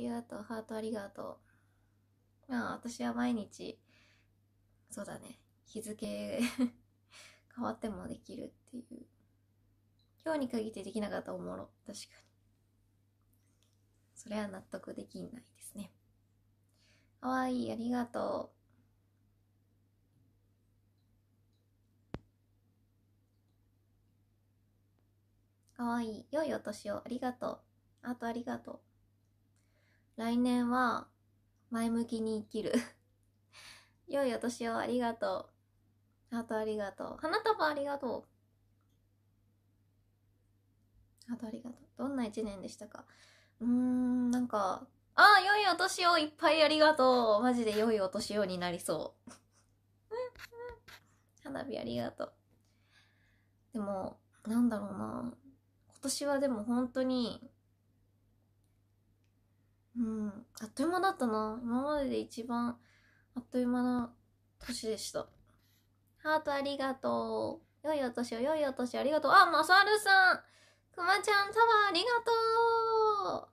りがとう、ハートありがとう。まあ、私は毎日、そうだね、日付 変わってもできるっていう。今日に限ってできなかったおもろ。確かに。それは納得できないですね。かわいい、ありがとう。かわいい。良いお年を。ありがとう。あとありがとう。来年は前向きに生きる 良いお年をありがとう。ハートありがとう。花束ありがとう。ハートありがとう。どんな一年でしたかうーん、なんか、ああ、良いお年をいっぱいありがとう。マジで良いお年をになりそう。花火ありがとう。でも、なんだろうな。今年はでも本当にうん、あっという間だったな。今までで一番あっという間な年でした。ハートありがとう。良いお年を、良いお年ありがとう。あ、まさるさんくまちゃん、タワーありがと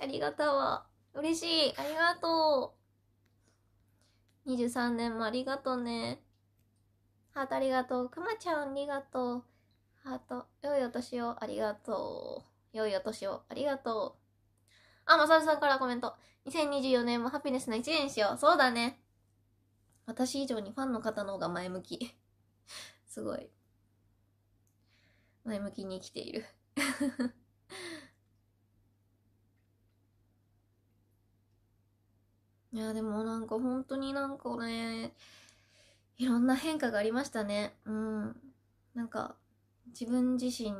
うありがたわ。嬉しいありがとう !23 年もありがとうね。ハートありがとう。くまちゃんありがとう。ハート、良いお年をありがとう。良いお年をありがとう。あ、まさるさんからコメント。2024年もハピネスな一年にしよう。そうだね。私以上にファンの方の方が前向き。すごい。前向きに生きている。いや、でもなんか本当になんかね、いろんな変化がありましたね。うん。なんか、自分自身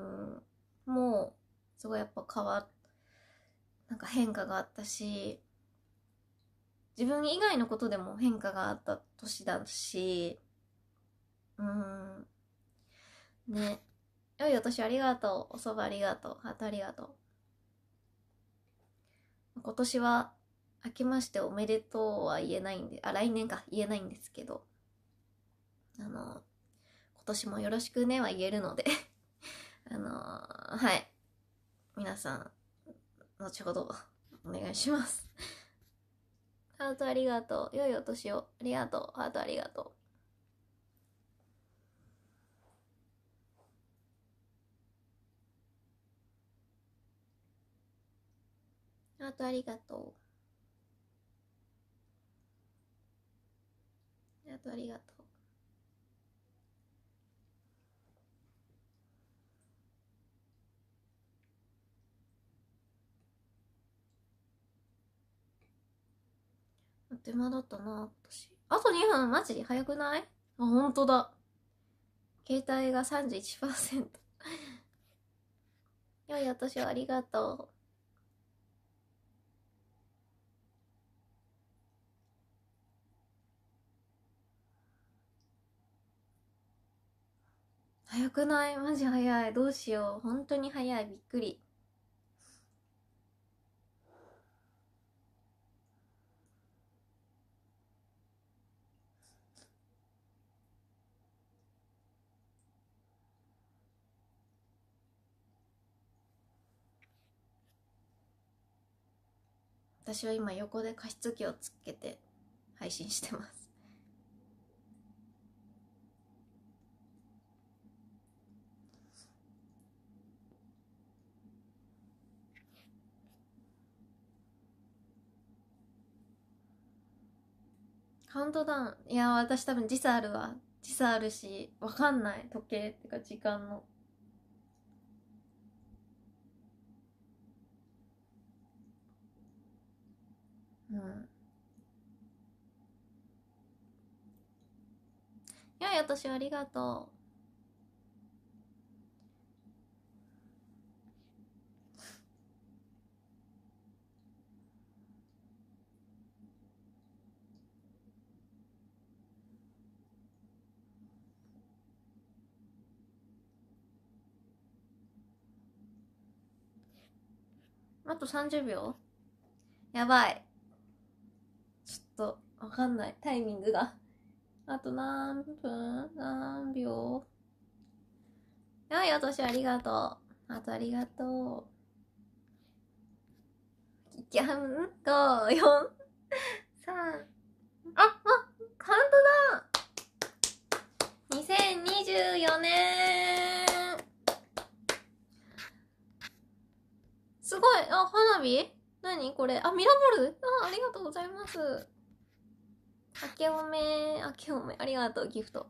も、すごいやっぱ変わっなんか変化があったし、自分以外のことでも変化があった年だし、うん。ね。良いお年ありがとう。おそばありがとう。ハートありがとう。今年は、明けましておめでとうは言えないんで、あ、来年か、言えないんですけど、あの、今年もよろしくねは言えるので あのはい。皆さん、後ほどお願いします。ハートありがとう。良いお年を。ありがとう。ハートありがとう。ハートありがとう。ハートありがとう。手間だったな、私。あと2分マジ早くないあ、ほんとだ。携帯が31%。よ いお年をありがとう。早くないマジ早い。どうしよう。本当に早い。びっくり。私は今横で加湿器をつけて配信してます。カウントダウンいや私多分時差あるわ時差あるしわかんない時計っていうか時間の。うん良いお年をありがとうあと30秒やばい。ちょっとわかんないタイミングがあと何分何秒はいお年ありがとうあとありがとうギャンゴ5 4 3ああカウントダウン2024年すごいあ花火何これあ、ミラモボルあ、ありがとうございます。明けおめ、明けおめ、ありがとう、ギフト。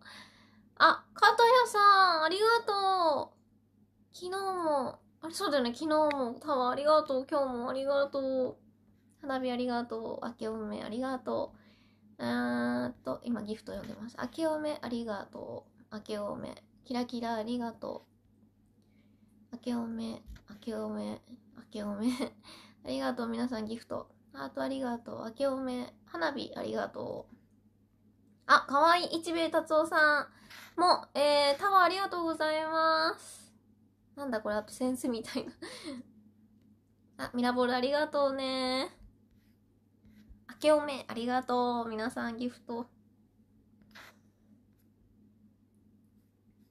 あ、かたやさん、ありがとう。昨日も、あれ、そうだよね、昨日も、タワーありがとう、今日もありがとう。花火ありがとう、明けおめありがとう。うーんと、今ギフト読んでます。明けおめありがとうえーと今ギフト読んでます明けおめ、キラキラありがとう。明けおめ、明けおめ、明けおめ。ありがとう、皆さん、ギフト。ハートありがとう。明けおめ。花火ありがとう。あ、かわいい。一兵衛達夫さんも、えー、タワーありがとうございます。なんだこれ、あとセンスみたいなあ、ミラボールありがとうね。明けおめありがとう。皆さんギフト。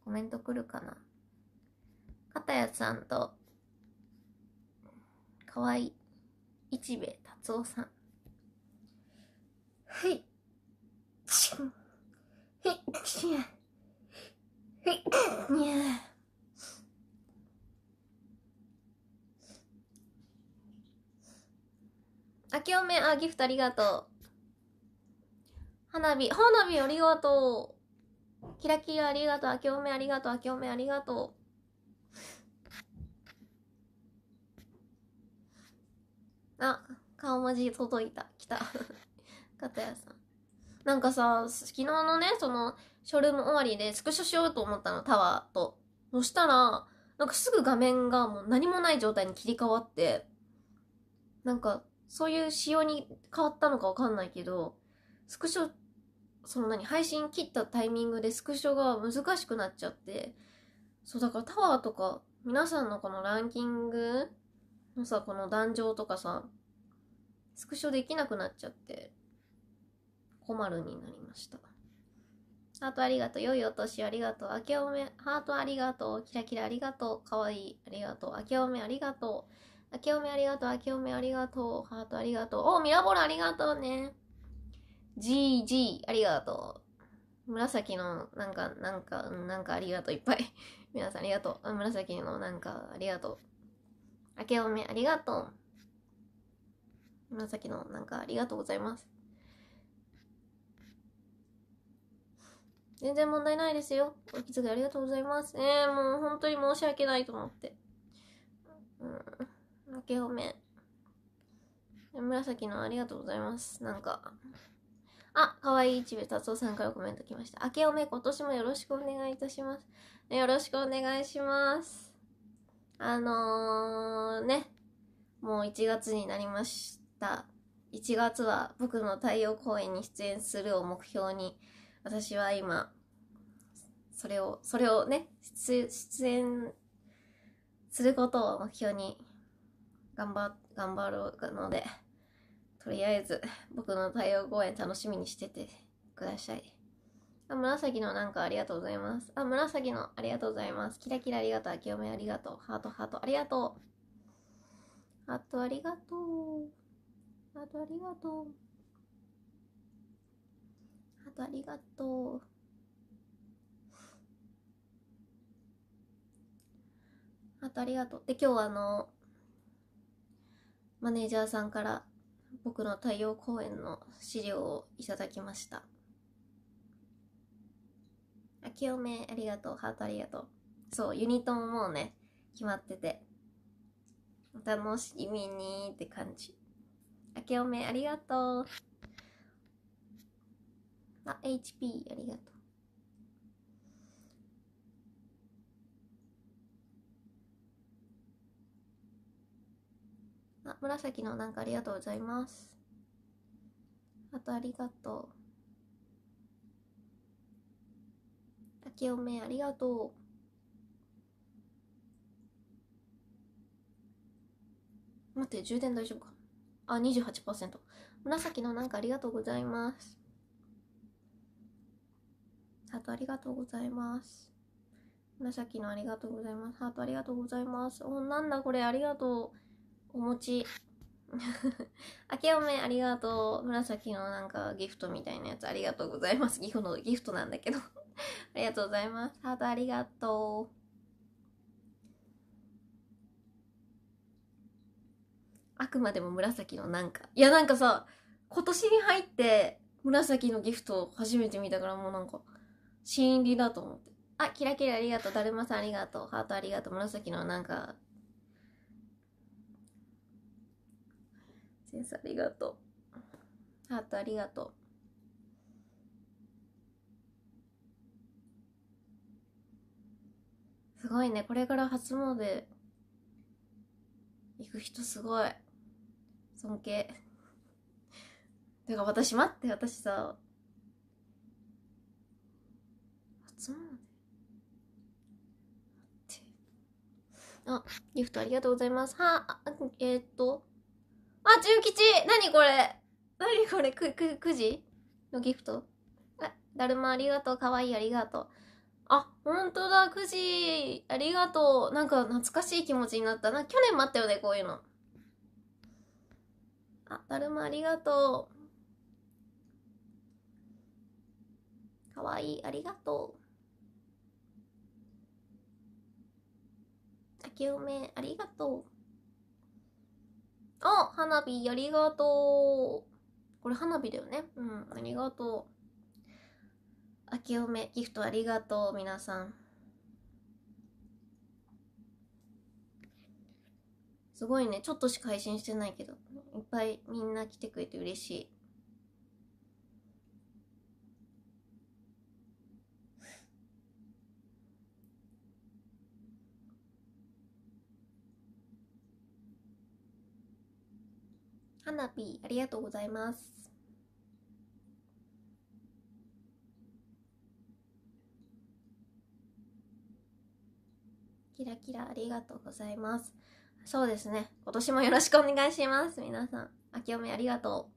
コメント来るかな。かたやさんと、かわいい。一兵衛達夫さん。はい。ちん。はいちん。はいにゃ。あきおめ、あ、ギフトありがとう。花火、花火ありがとう。キラキラありがとう。あきおめありがとう。あきおめありがとう。あ顔文字届いた来た 片谷さんなんかさ昨日のねそのショールーム終わりでスクショしようと思ったのタワーとそしたらなんかすぐ画面がもう何もない状態に切り替わってなんかそういう仕様に変わったのかわかんないけどスクショその何配信切ったタイミングでスクショが難しくなっちゃってそうだからタワーとか皆さんのこのランキングのさ、この壇上とかさ、スクショできなくなっちゃって、困るになりました。ハートありがとう。良いお年ありがとう。明けおめ、ハートありがとう。キラキラありがとう。かわいいありがとう。明けおめありがとう。明けおめありがとう。明けおめありがとう。ハートありがとう。おミラボラありがとうね。GG ありがとう。紫の、なんか、なんか、なんかありがとういっぱい。皆さんありがとう。紫の、なんかありがとう。明けおめありがとう。紫のなんかありがとうございます。全然問題ないですよ。お気遣いありがとうございます。えー、もう本当に申し訳ないと思って。うん。明けおめ。紫のありがとうございます。なんか。あ、かわいいちべ達夫さんからコメント来ました。明けおめ今年もよろしくお願いいたします。よろしくお願いします。あのー、ね、もう1月になりました。1月は僕の太陽公演に出演するを目標に、私は今、それを、それをね、出演することを目標に頑張、頑張ろうので、とりあえず僕の太陽公演楽しみにしててください。あ、紫のなんかありがとうございます。あ、紫のありがとうございます。キラキラありがとう。清めありがとう。ハートハートありがとう。ハートありがとう。ハートありがとう。ハートありがとう。ハあとありがとう。で、今日あの、マネージャーさんから僕の太陽公演の資料をいただきました。あきおめありがとうハートありがとうそうユニットももうね決まっててお楽しみにって感じあけおめありがとうあ HP ありがとうあ、紫のなんかありがとうございます。あとありがとう。けおめありがとう待って充電大丈夫かあ28%紫のなんかありがとうございますハートありがとうございます紫のありがとうございますハートありがとうございますおなんだこれありがとうお餅明け おめありがとう紫のなんかギフトみたいなやつありがとうございますギフトのギフトなんだけど ありがとうございます。ハートありがとう。あくまでも紫のなんか。いや、なんかさ、今年に入って紫のギフトを初めて見たからもうなんか、心理だと思って。あ、キラキラありがとう。だるまさんありがとう。ハートありがとう。紫のなんか、センスありがとう。ハートありがとう。すごいね。これから初詣行く人すごい。尊敬。てか私待って、私さ。初詣あ、ギフトありがとうございます。は、えー、っと。あ、中吉何これ何これく、く、くじのギフトあ、だるまありがとう。かわいいありがとう。あ、本当だ、9時。ありがとう。なんか懐かしい気持ちになった。な、去年もあったよね、こういうの。あ、だるまありがとう。かわいい、ありがとう。竹め、ありがとう。あ、花火、ありがとう。これ花火だよね。うん、ありがとう。明けおめギフトありがとう皆さんすごいねちょっとしか配信してないけどいっぱいみんな来てくれて嬉しい花火ありがとうございますキラキラありがとうございます。そうですね。今年もよろしくお願いします。皆さん。明けおめありがとう。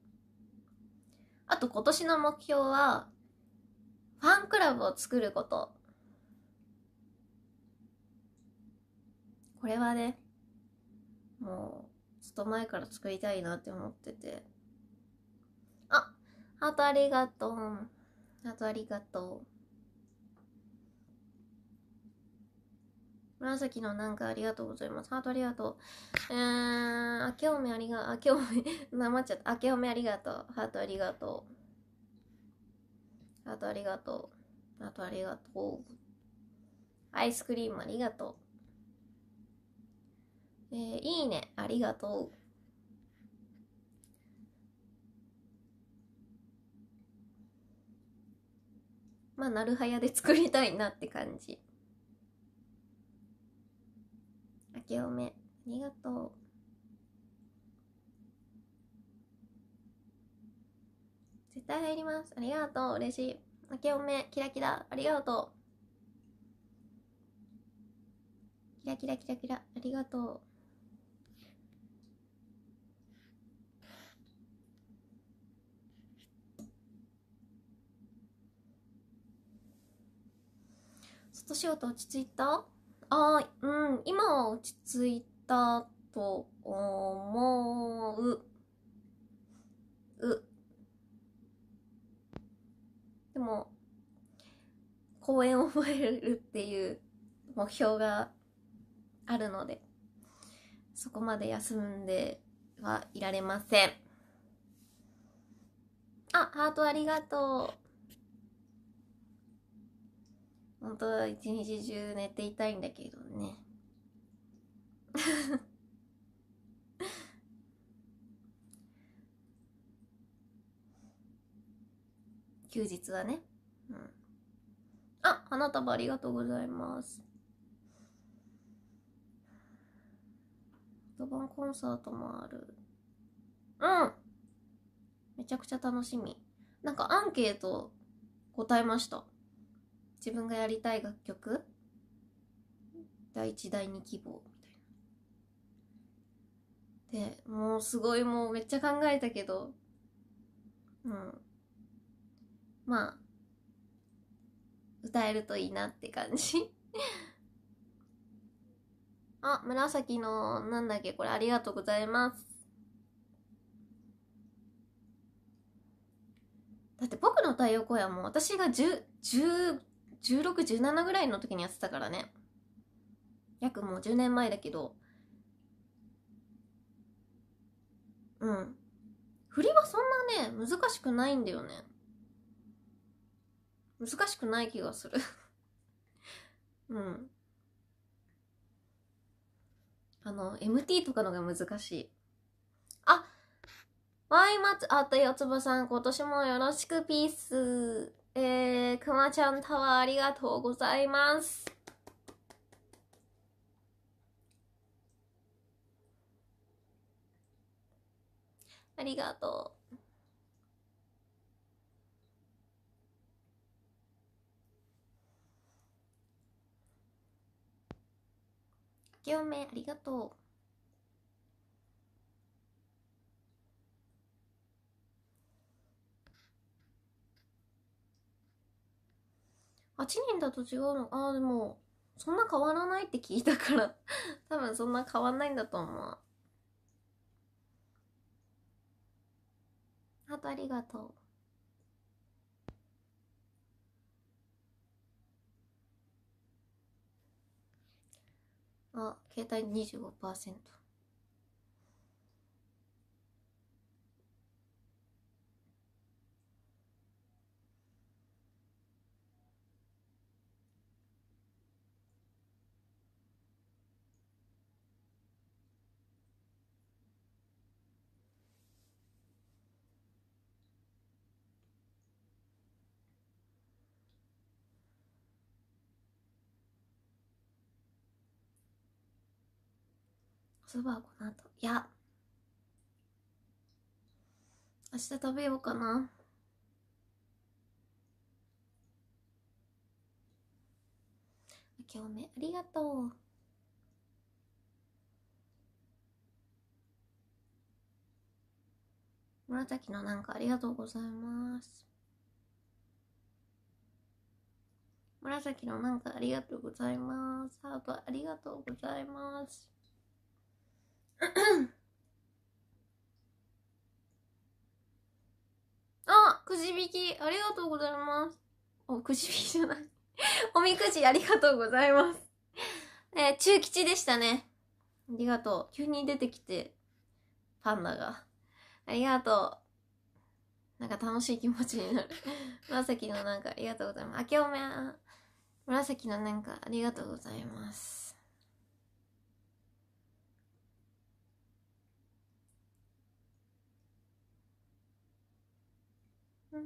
あと今年の目標は、ファンクラブを作ること。これはね、もう、ちょっと前から作りたいなって思ってて。あ、あとありがとう。あとありがとう。紫のなんかありがとうございます。ハートありがとう。うー、あけおめありが、とう。あけおめ、なまっちゃった。あけおめありがとう。ハートありがとう。ハートありがとう。ハートありがとう。アイスクリームありがとう。えー、いいね、ありがとう。まあ、なるはやで作りたいなって感じ。けおめ、ありがとう。絶対入ります。ありがとう。嬉しい。明けおめ、キラキラ。ありがとう。キラキラキラキラ。ありがとう。外仕事落ち着いたあうん、今は落ち着いたと思う。う。でも、公演を覚えるっていう目標があるので、そこまで休んではいられません。あ、ハートありがとう。本当は一日中寝ていたいんだけどね 休日はね、うん、あ花束ありがとうございますドバンコンサートもあるうんめちゃくちゃ楽しみなんかアンケート答えました自分がやりたい楽曲第1第2希望みたいなでもうすごいもうめっちゃ考えたけどうんまあ歌えるといいなって感じ あ、紫の、なんだっけ、これありがとうございます。だって僕の太陽光やもん私が10、10 1617ぐらいの時にやってたからね約もう10年前だけどうん振りはそんなね難しくないんだよね難しくない気がする うんあの MT とかのが難しいあワイマツ、あとよつばさん、今年もよろしく、ピース。えー、くまちゃんタワーありがとうございます。ありがとう。きおめありがとう。人だと違うのああでもそんな変わらないって聞いたから 多分そんな変わんないんだと思うハートありがとうあ携帯25%そばはこの後いや明日食べようかな今日ね、ありがとう紫のなんかありがとうございます紫のなんかありがとうございますハートありがとうございますあ、くじ引き、ありがとうございます。お、くじ引きじゃない おみくじ、ありがとうございますえー、中吉でしたね。ありがとう。急に出てきて、パンダが。ありがとう。なんか楽しい気持ちになる 紫のなんか、ありがとうございます。あけおめ紫のなんか、ありがとうございます。明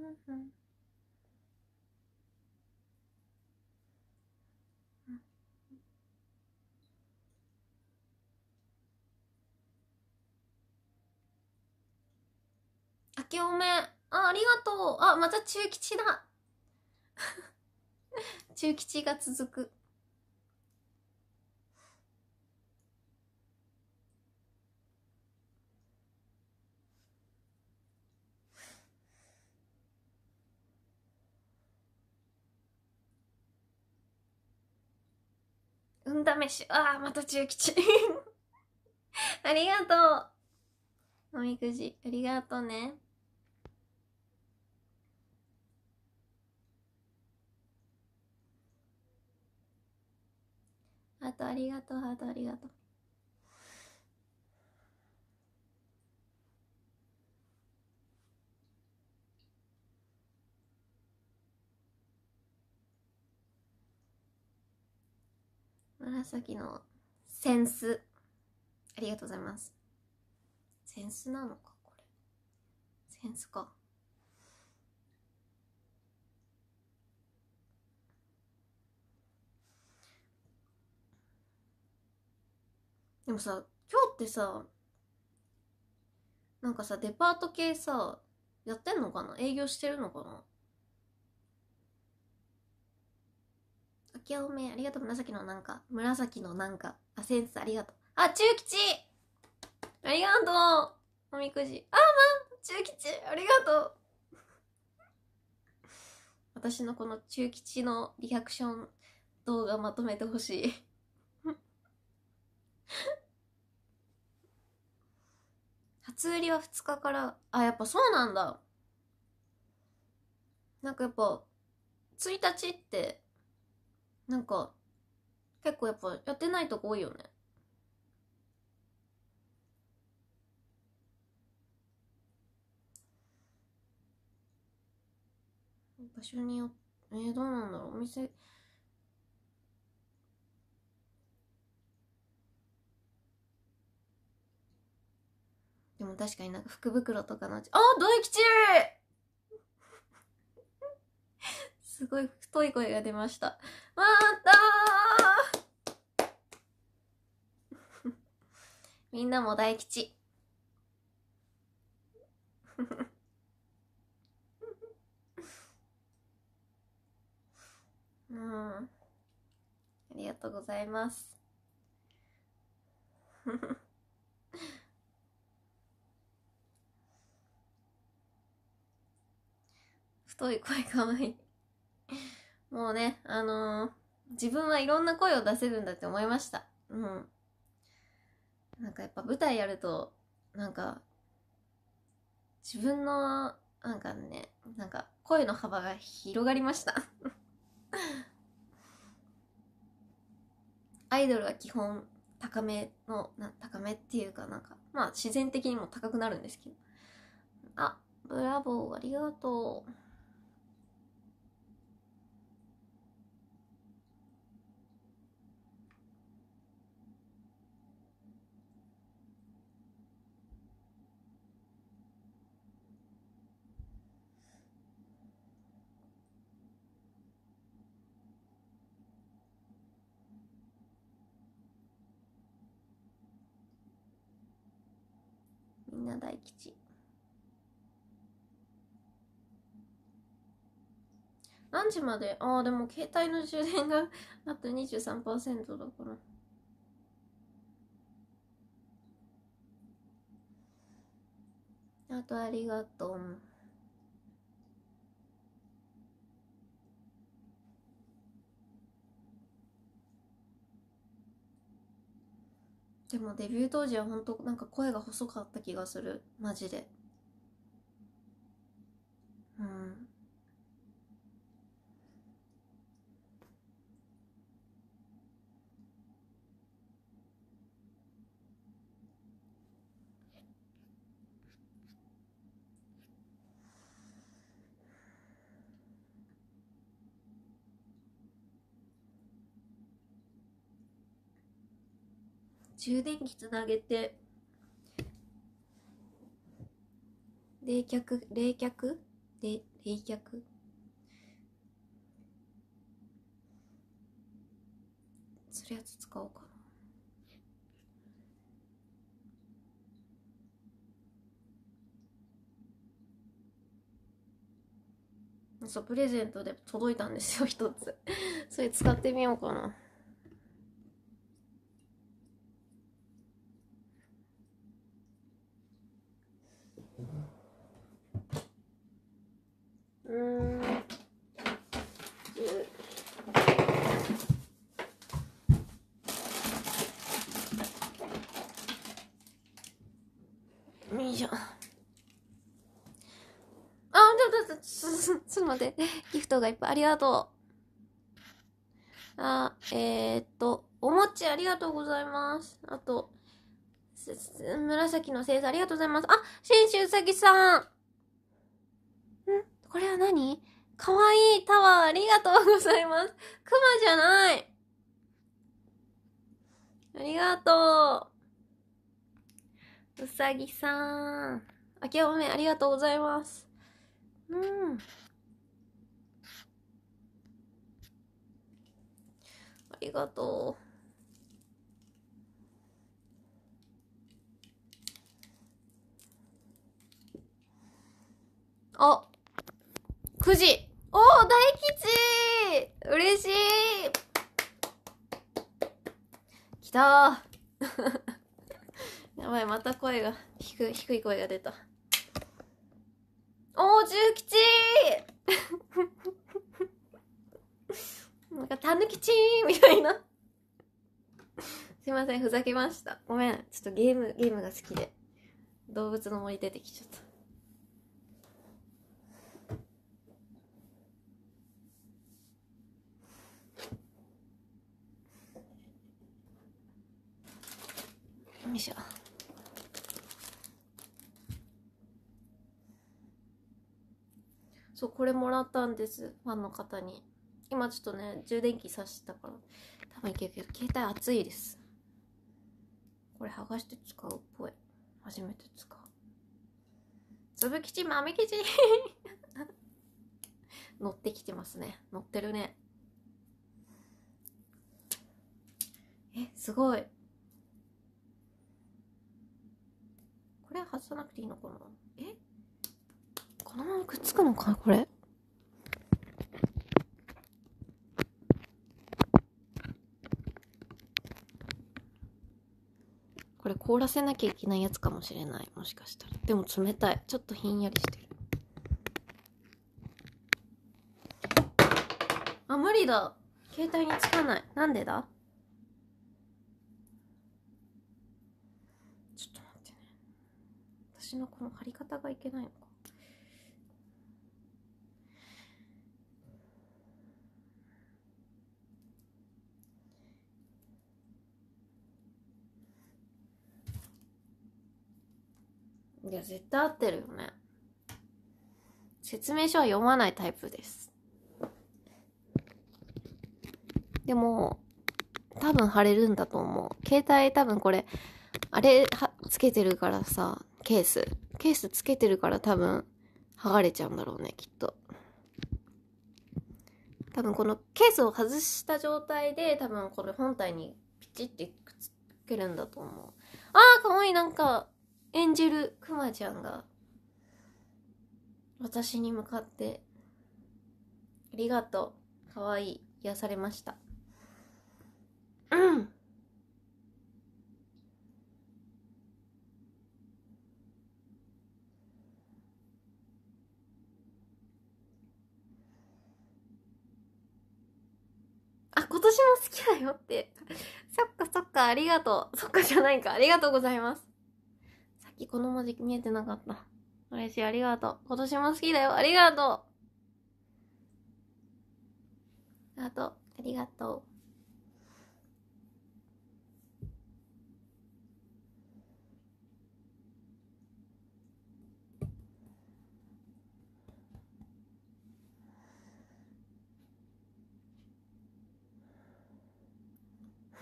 けおめあありがとうあまた中吉だ 中吉が続く運試し。ああ、また中吉。ありがとう。おみくじ、ありがとうね。あとありがとう、あとありがとう。紫のセンス。ありがとうございます。センスなのか、これ。センスか。でもさ、今日ってさ、なんかさ、デパート系さ、やってんのかな営業してるのかな酒おめありがとう紫のなんか紫のなんかあセンスありがとうあ中吉ありがとうおみくじあま中吉ありがとう私のこの中吉のリアクション動画まとめてほしい 初売りは2日からあやっぱそうなんだなんかやっぱ1日ってなんか、結構やっぱやってないとこ多いよね。場所によっえー、どうなんだろうお店、でも確かになんか福袋とかのああ大吉すごい太い声が出ました。また みんなも大吉。うん。ありがとうございます。太い声かわいいもうね、あのー、自分はいろんな声を出せるんだって思いました。うん。なんかやっぱ舞台やると、なんか、自分の、なんかね、なんか声の幅が広がりました アイドルは基本高めの、な高めっていうかなんか、まあ自然的にも高くなるんですけど。あ、ブラボーありがとう。基地何時までああでも携帯の充電が あと23%だからあとありがとう。でもデビュー当時は本当なんか声が細かった気がするマジでうん充電器つなげて冷却冷却で冷却それやつ使おうかなそうプレゼントで届いたんですよ一つそれ使ってみようかなうんよいしょあちょっとちょっとす、す、す。ギフトがいっぱいありがとうあえー、っとお餅ありがとうございますあと紫の星座ありがとうございますあ新州うさぎさんんこれは何かわいいタワーありがとうございます。クマじゃないありがとううさぎさん。あけおめありがとうございます。うん。ありがとう。あ9時。おー、大吉嬉しいきたー やばい、また声が、低低い声が出た。おー、重吉 なんか、たぬきちーみたいなすいません、ふざけました。ごめん。ちょっとゲーム、ゲームが好きで。動物の森出てきちゃった。よいしょそうこれもらったんですファンの方に今ちょっとね充電器さしたから多分いけるけど携帯熱いですこれ剥がして使うっぽい初めて使う粒吉豆吉乗ってきてますね乗ってるねえすごいこれ外さなくていいのかなえこのままくっつくのかこれ。これ凍らせなきゃいけないやつかもしれない。もしかしたら。でも冷たい。ちょっとひんやりしてる。あ、無理だ。携帯につかない。なんでだ私のこの貼り方がいけないのかいや絶対合ってるよね説明書は読まないタイプですでも多分貼れるんだと思う携帯多分これあれつけてるからさケース。ケースつけてるから多分、剥がれちゃうんだろうね、きっと。多分このケースを外した状態で、多分これ本体にピチってくっつけるんだと思う。ああ、かわいい、なんか、演じるクマちゃんが、私に向かって、ありがとう。かわいい。癒されました。うん。あ、今年も好きだよって。そっかそっか、ありがとう。そっかじゃないか。ありがとうございます。さっきこの文字見えてなかった。嬉しい、ありがとう。今年も好きだよ。ありがとう。ありがと、う。ありがとう。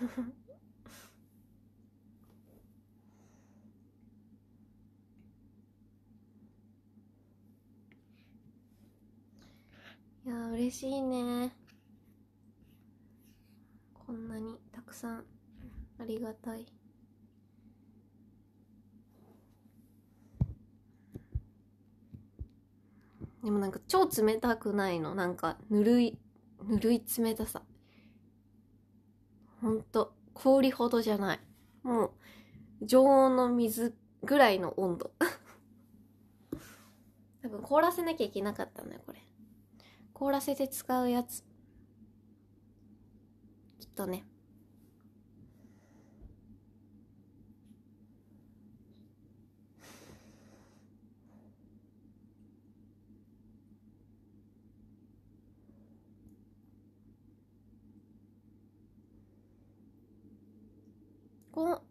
いや嬉しいねこんなにたくさんありがたいでもなんか超冷たくないのなんかぬるいぬるい冷たさほんと、氷ほどじゃない。もう、常温の水ぐらいの温度。多分凍らせなきゃいけなかったんだよ、これ。凍らせて使うやつ。きっとね。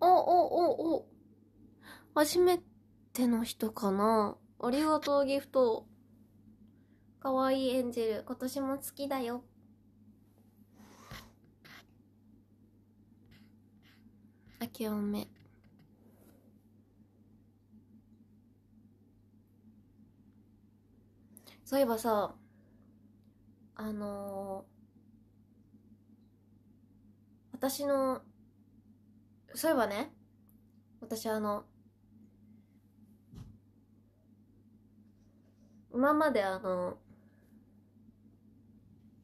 お、お、お、お、初めての人かなありがとうギフト。かわいいエンジェル。今年も好きだよ。明けおめ。そういえばさ、あのー、私のそういえばね、私あの、今まであの、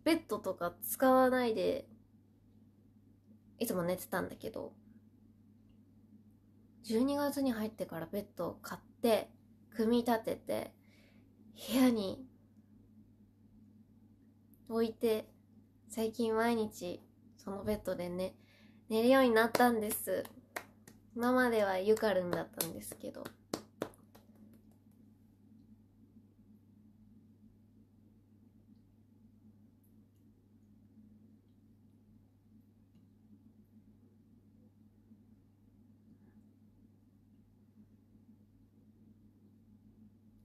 ベッドとか使わないで、いつも寝てたんだけど、12月に入ってからベッドを買って、組み立てて、部屋に置いて、最近毎日そのベッドでね、寝るようになったんです今まではゆかるんだったんですけど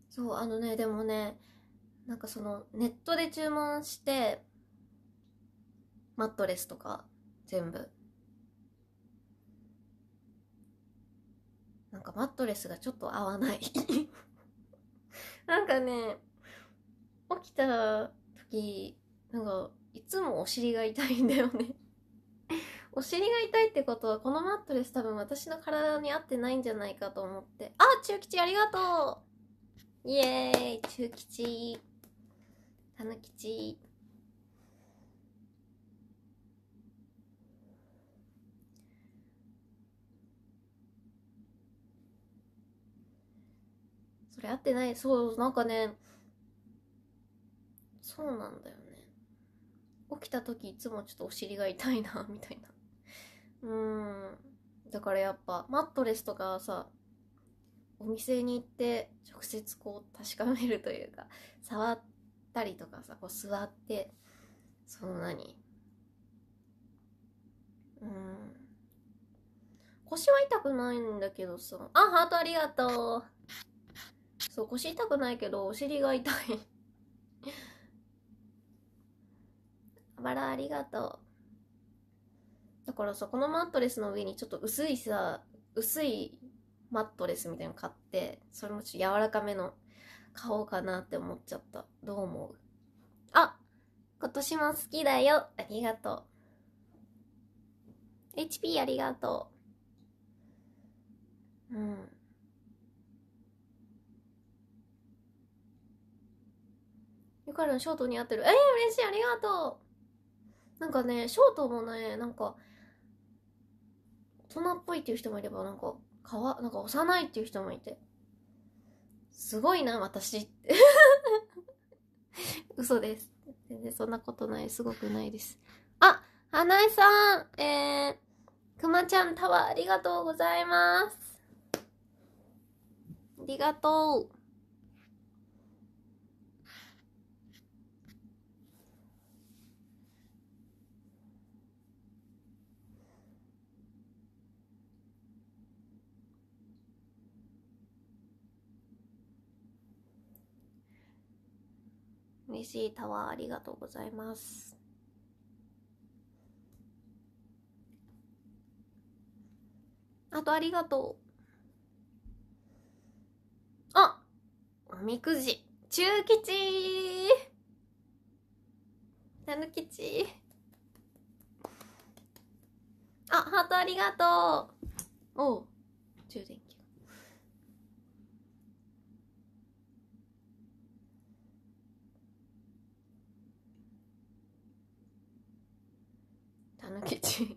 そうあのねでもねなんかそのネットで注文してマットレスとか全部なんかマットレスがちょっと合わない なんかね、起きた時、なんか、いつもお尻が痛いんだよね お尻が痛いってことは、このマットレス多分私の体に合ってないんじゃないかと思って。あ中吉ありがとうイエーイ中吉たぬ吉それ合ってないそうなんかねそうなんだよね起きた時いつもちょっとお尻が痛いな みたいなうーんだからやっぱマットレスとかさお店に行って直接こう確かめるというか触ったりとかさこう座ってその何うん腰は痛くないんだけどさあハートありがとうそう腰痛くないけどお尻が痛いバラ ありがとうだからさこのマットレスの上にちょっと薄いさ薄いマットレスみたいなの買ってそれもちょっと柔らかめの買おうかなって思っちゃったどう思うあ今年も好きだよありがとう HP ありがとううんゆかショートに合ってる。えー、嬉しい、ありがとう。なんかね、ショートもね、なんか、大人っぽいっていう人もいれば、なんか、かわ、なんか幼いっていう人もいて。すごいな、私って。嘘です。全然そんなことない。すごくないです。あ、花江さん、えー、くまちゃんタワーありがとうございます。ありがとう。嬉しいタワーありがとうございます。あとありがとう。あおみくじ中吉たぬきちあハートありがとうおう充電器ぬきち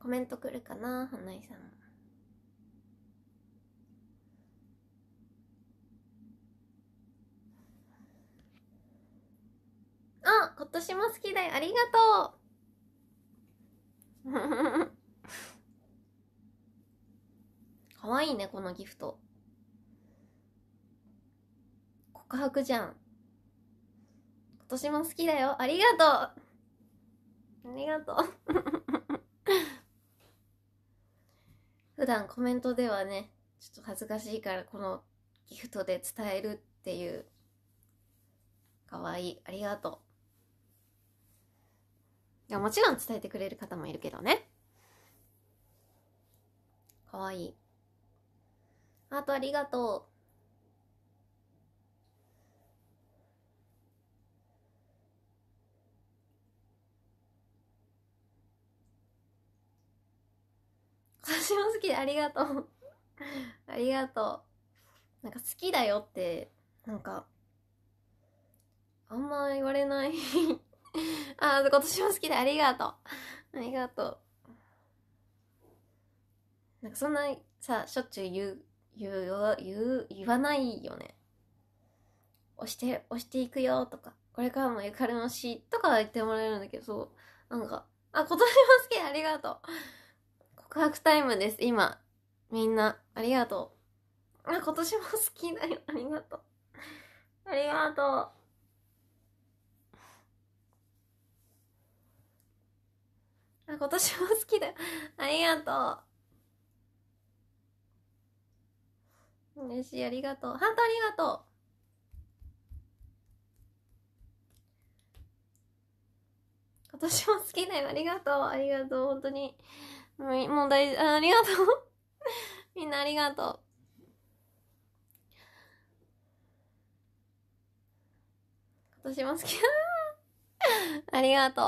コメントくるかな花井さんあ今年も好きだよありがとうかわいいねこのギフト告白じゃん今年も好きだよありがとうありがとう 普段コメントではね、ちょっと恥ずかしいからこのギフトで伝えるっていう。かわいい。ありがとう。いや、もちろん伝えてくれる方もいるけどね。かわいい。あとありがとう。私も好きありがとう ありがとうなんか好きだよってなんかあんま言われない あ今年も好きでありがとうありがとうなんかそんなさしょっちゅう言う言う言う言わないよね押して押していくよとかこれからもゆかりのしとか言ってもらえるんだけどそうなんかあ今年も好きでありがとう告白タイムです、今。みんな、ありがとう。あ、今年も好きだよ。ありがとう。ありがとう。あ、今年も好きだよ。ありがとう。嬉しい、ありがとう。ハントありがとう。今年も好きだよ。ありがとう。ありがとう。本当に。もう大事、ありがとう みんなありがとう。今年も好き。ありがとう。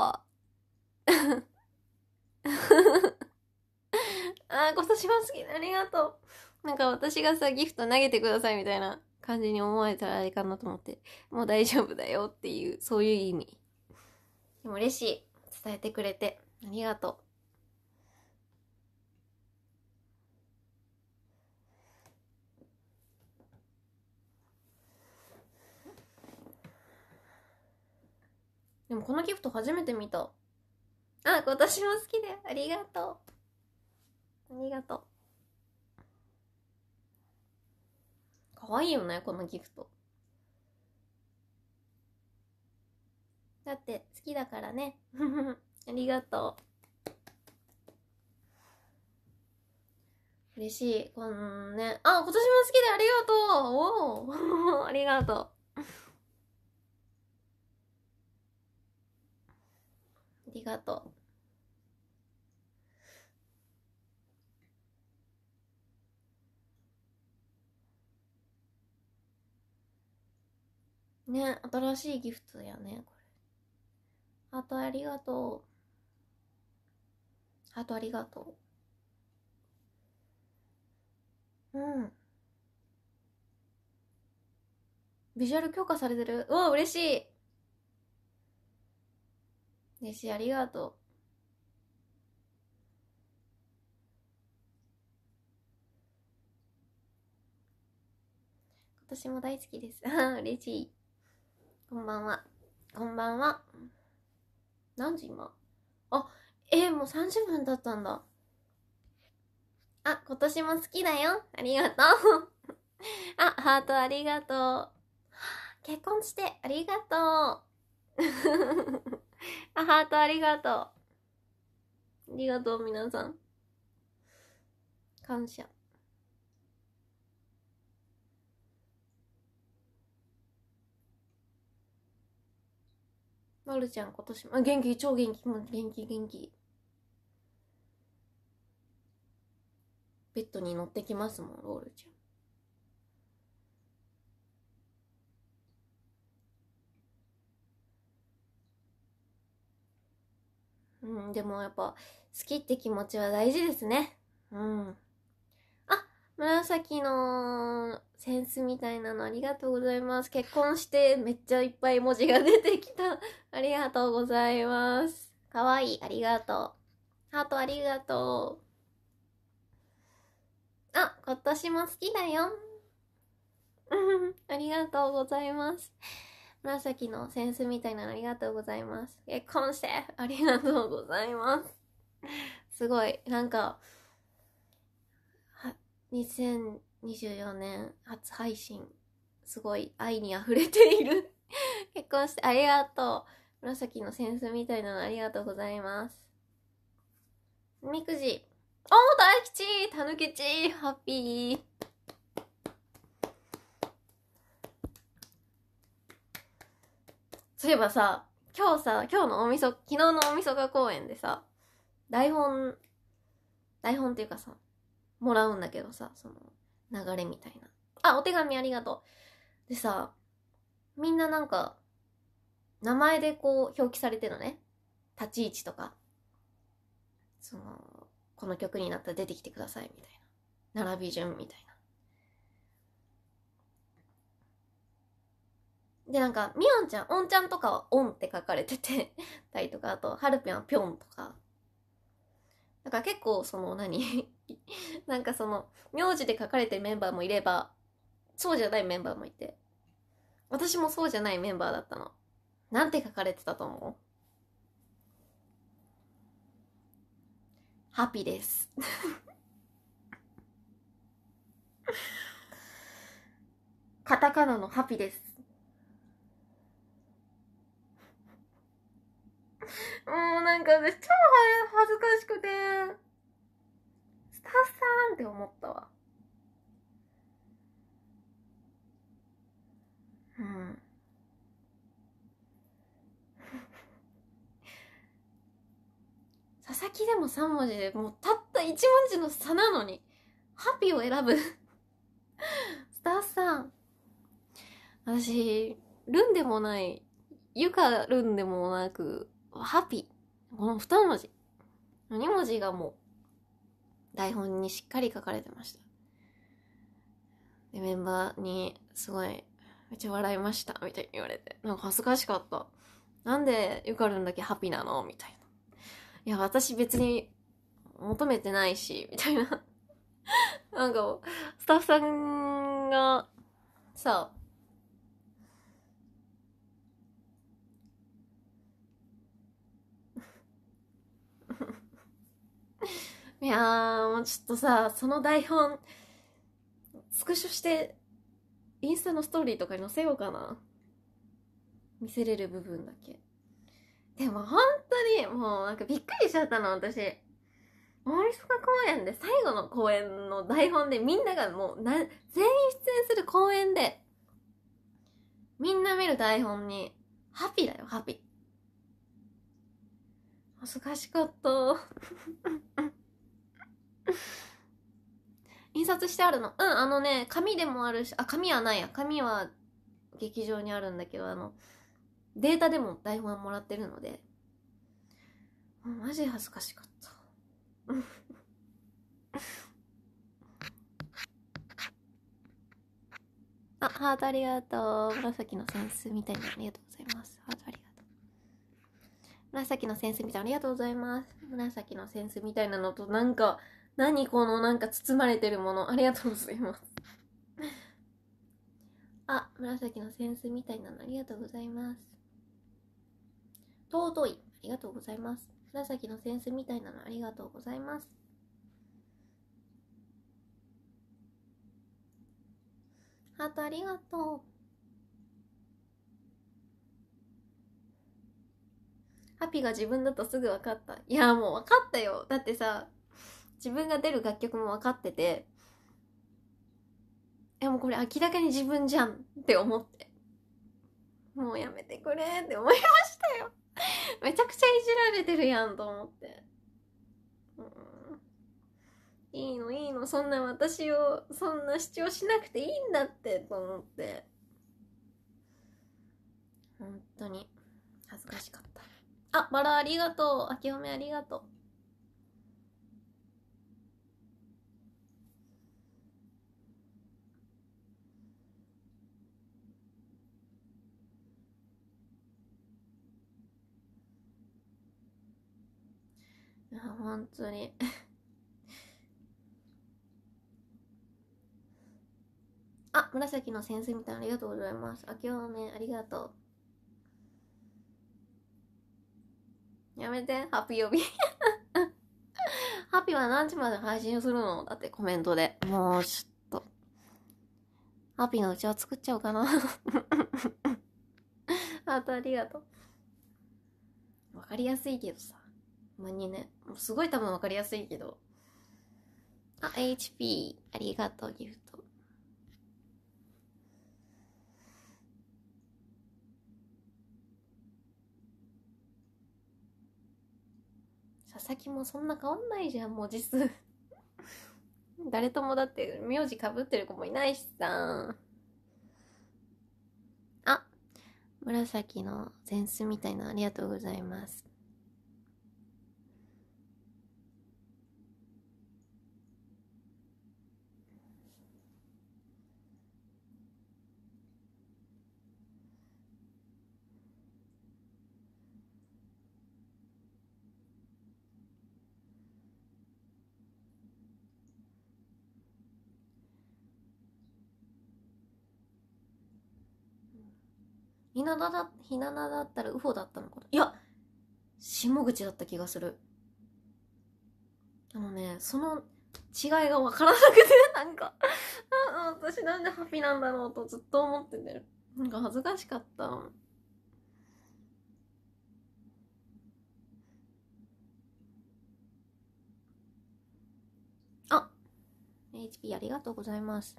あ、今年も好き。ありがとう。なんか私がさ、ギフト投げてくださいみたいな感じに思えたらあれかなと思って、もう大丈夫だよっていう、そういう意味。でも嬉しい。伝えてくれて。ありがとう。でもこのギフト初めて見た。あ、今年も好きだよ。ありがとう。ありがとう。かわいいよね、このギフト。だって好きだからね。ありがとう。嬉しい。このね。あ、今年も好きでありがとうおお ありがとう。ありがとう。ね、新しいギフトやね、これ。ハートありがとう。ハートありがとう。うん。ビジュアル強化されてる。うわ、嬉しい。弟子ありがとう。今年も大好きです。あ嬉しい。こんばんは。こんばんは。何時今あ、えー、もう30分経ったんだ。あ、今年も好きだよ。ありがとう。あ、ハートありがとう。結婚してありがとう。あ、ハートありがとう。ありがとう、皆さん。感謝。まるちゃん、今年も、元気、超元気、もう元気、元気。ベッドに乗ってきますもん、ロールちゃん。うん、でもやっぱ、好きって気持ちは大事ですね。うん。あ、紫のセンスみたいなのありがとうございます。結婚してめっちゃいっぱい文字が出てきた。ありがとうございます。かわいい。ありがとう。ハートありがとう。あ、今年も好きだよ。ありがとうございます。紫のセンスみたいなのありがとうございます。結婚してありがとうございます。すごい、なんか、2024年初配信。すごい愛に溢れている 結婚してありがとう。紫のセンスみたいなのありがとうございます。みくじ。おー大吉たぬきちハッピーそういえばさ、今日さ、今日の大晦日、昨日の大晦日公演でさ、台本、台本っていうかさ、もらうんだけどさ、その、流れみたいな。あ、お手紙ありがとう。でさ、みんななんか、名前でこう表記されてるのね。立ち位置とか。その、この曲になったら出てきてくださいみたいな。並び順みたいな。で、なんか、みおんちゃん、おんちゃんとかはおんって書かれてて たりとか、あと、はるぴょんはぴょんとか。なんか結構、その何 なんかその、名字で書かれてるメンバーもいれば、そうじゃないメンバーもいて。私もそうじゃないメンバーだったの。なんて書かれてたと思うハピですカタカナのハピです。もうなんか私超恥ずかしくて、スタッフさんって思ったわ。うん。佐々木でも3文字でもうたった1文字の差なのに、ハッピーを選ぶ スタッフさん。私、ルンでもない、ゆかるんでもなく、ハピー。この二文字。二文字がもう、台本にしっかり書かれてました。で、メンバーに、すごい、めっちゃ笑いました、みたいに言われて。なんか恥ずかしかった。なんで、ゆかるんだけハピーなのみたいな。いや、私別に、求めてないし、みたいな。なんか、スタッフさんが、さ、いやー、もうちょっとさ、その台本、スクショして、インスタのストーリーとかに載せようかな。見せれる部分だけ。でも本当に、もうなんかびっくりしちゃったの、私。大塚公演で最後の公演の台本でみんながもうな、全員出演する公演で、みんな見る台本に、ハピーだよ、ハピ。ー。恥ずかしかった 印刷してあるのうんあのね紙でもあるしあ紙はないや紙は劇場にあるんだけどあのデータでも台本はもらってるのでマジ恥ずかしかった あハートありがとう紫のセンスみたいなありがとうございますハートありがとう紫のセンスみたいありがとうございます。紫のセンスみたいなのと、なんか、何このなんか包まれてるもの、ありがとうございます。あ、紫のセンスみたいなのありがとうございます。尊い、ありがとうございます。紫のセンスみたいなのありがとうございます。ハートありがとう。ハピが自分だとすぐ分かった。いや、もう分かったよ。だってさ、自分が出る楽曲も分かってて、いやもうこれ明らかに自分じゃんって思って。もうやめてくれって思いましたよ めちゃくちゃいじられてるやんと思って。うん、いいのいいの、そんな私を、そんな主張しなくていいんだってと思って。本当に恥ずかしかった。あ、バラありがとう。秋おめありがとう。本当に あ、紫の先生みたいなありがとうございます。きおめありがとう。やめて、ハッピー呼び。ハッピーは何時まで配信するのだってコメントで。もうちょっと。ハッピーのうちは作っちゃおうかな。あとありがとう。わかりやすいけどさ。ほんまにね。すごい多分わかりやすいけど。あ、HP。ありがとう、ギフト。先もそんな変わんないじゃん文字数誰ともだって名字かぶってる子もいないしさあ紫の扇子みたいなありがとうございますひななだ、ひなだったらうほだったのかないや、下口だった気がする。あのね、その違いが分からなくて、なんか私なんでハピなんだろうとずっと思ってて、なんか恥ずかしかった。あ !HP ありがとうございます。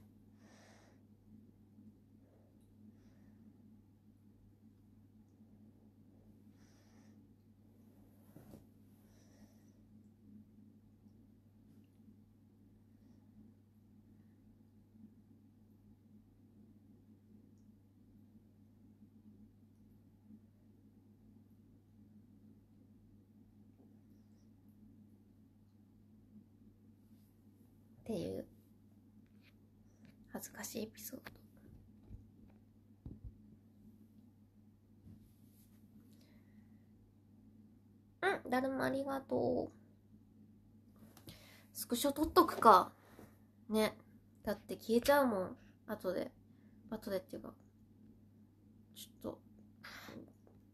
しいエピソードうんだるまありがとうスクショ撮っとくかねだって消えちゃうもん後で後でっていうかちょっと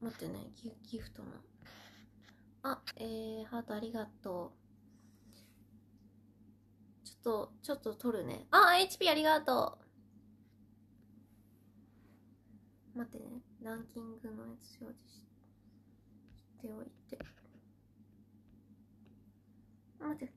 待ってねギギフトのあえー、ハートありがとうちょっと、ちょっと取るね。あ、HP ありがとう。待ってねランキングのやつ表示しておいて待って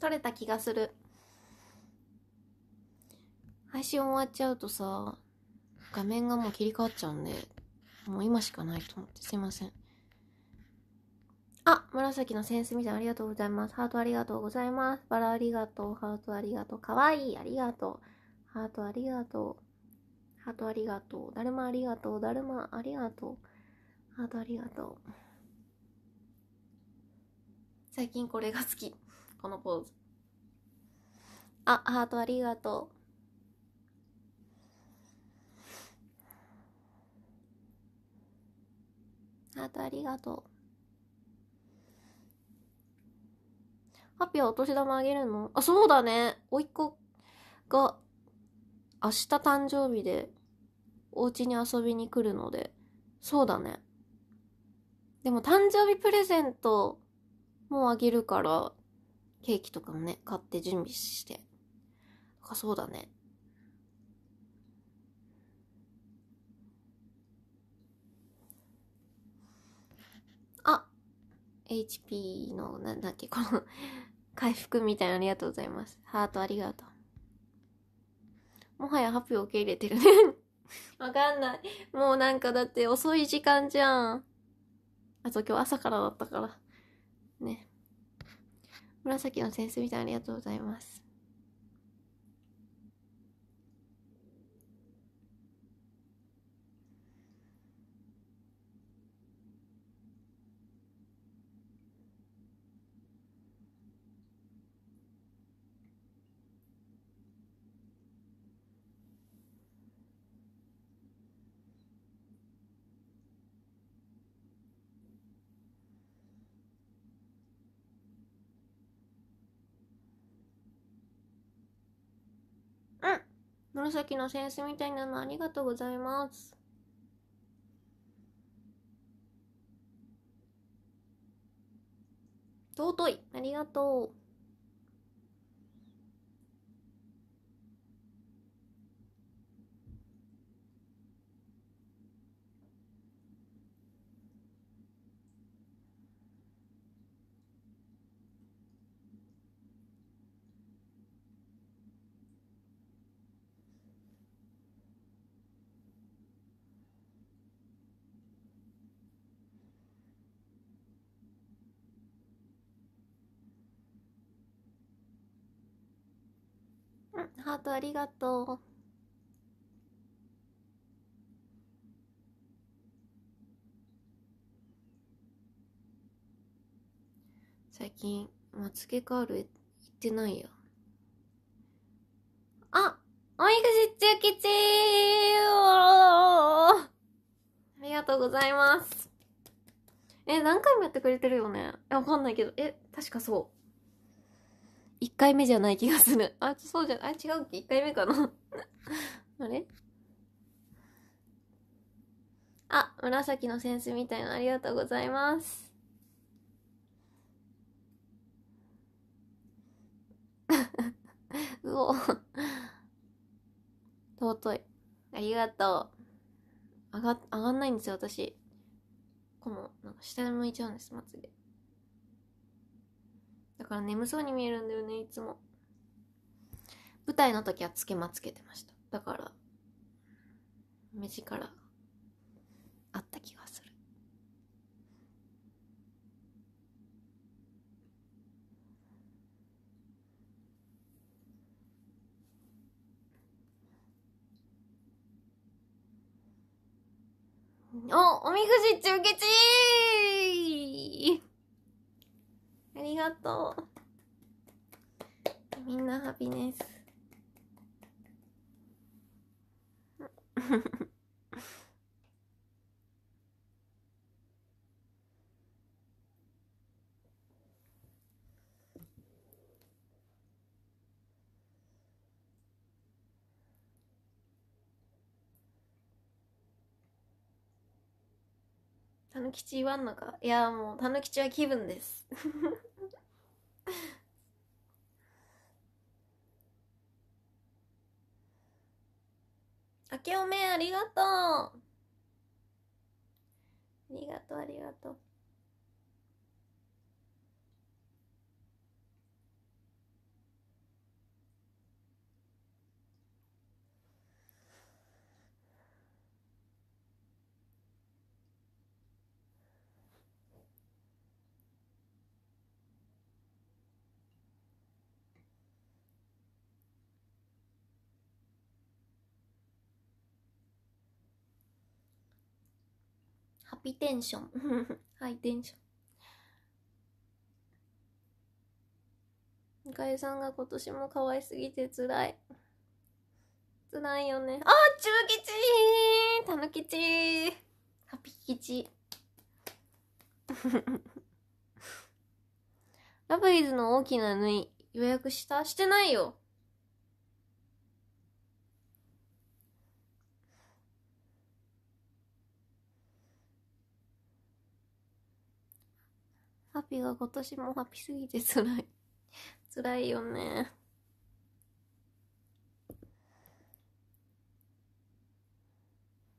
取れた気がする。配信終わっちゃうとさ、画面がもう切り替わっちゃうんで、もう今しかないと思ってすいません。あ、紫のセンスみさんありがとうございます。ハートありがとうございます。バラありがとう。ハートありがとう。かわいい。ありがとう。ハートありがとう。ハートありがとう。だるまありがとう。だるまありがとう。ハートありがとう。最近これが好き。このポーズ。あ、ハートありがとう。ハートありがとう。ハッピーはお年玉あげるのあ、そうだね。おいっ子が明日誕生日でお家に遊びに来るので、そうだね。でも誕生日プレゼントもあげるから、ケーキとかもね、買って準備して。かそうだね。HP の、な、だっけ、この回復みたいなありがとうございます。ハートありがとう。もはやハピを受け入れてるね わかんない。もうなんかだって遅い時間じゃん。あと今日朝からだったから。ね。紫の先生みたいありがとうございます。紫のセンスみたいなのありがとうございます。尊いありがとう。ハートありがとう。最近、まつげカール行ってないよ。あおみくじちゅ中吉ありがとうございます。え、何回もやってくれてるよね。わかんないけど。え、確かそう。1回目じゃない気がする。あ、そうじゃ、あ、違うっけ ?1 回目かな あれあ、紫のセンスみたいなありがとうございます。うお。尊い。ありがとう。上が、上がんないんですよ、私。この、なんか下に向いちゃうんです、まつげ。から眠そうに見えるんだよねいつも舞台の時はつけまつけてましただから目力あった気がするおおみくじ中吉ありがとう。みんなハピネス。たぬきち言わんのかいやもうたぬきちは気分です あけおめありがとうありがとうありがとうピテンション。ハ イテンション。向井さんが今年も可愛すぎてつらい。つらいよね。あ中吉たぬきちハピ吉 ラブリーズの大きな縫い予約したしてないよ。ピーが今年もハッピーすぎて辛い。辛いよね。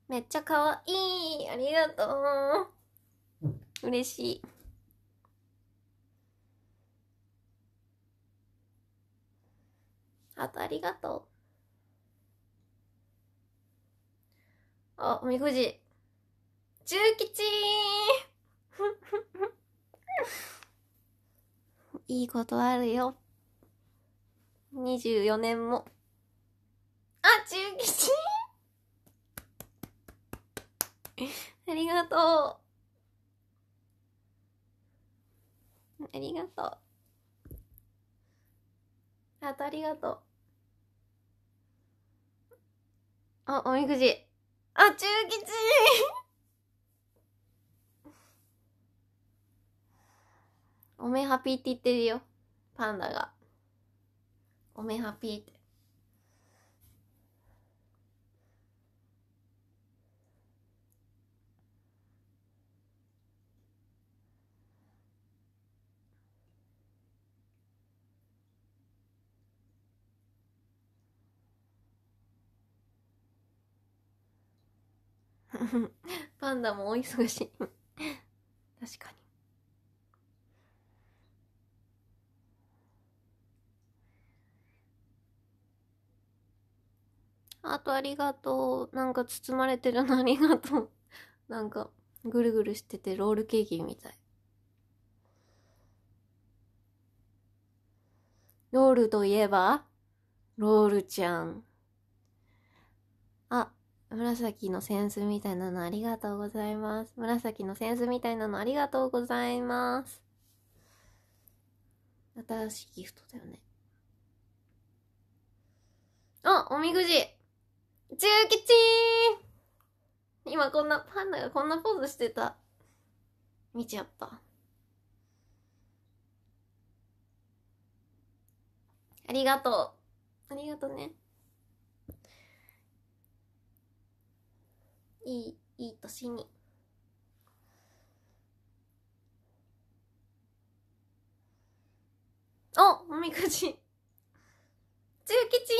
めっちゃ可愛いありがとう嬉しい。あとありがとう。あ、みくじ。中吉いいことあるよ。24年も。あ、中吉 ありがとう。ありがとう。あとありがとう。あ、おみくじ。あ、中吉おめハピーって言ってるよ。パンダが。おめハピーって。パンダもお忙しい 確かに。あとありがとう。なんか包まれてるのありがとう。なんか、ぐるぐるしててロールケーキみたい。ロールといえば、ロールちゃん。あ、紫のセンスみたいなのありがとうございます。紫のセンスみたいなのありがとうございます。新しいギフトだよね。あ、おみくじ中吉今こんな、パンダがこんなポーズしてた。見ちゃった。ありがとう。ありがとね。いい、いい年に。おおみくじ中吉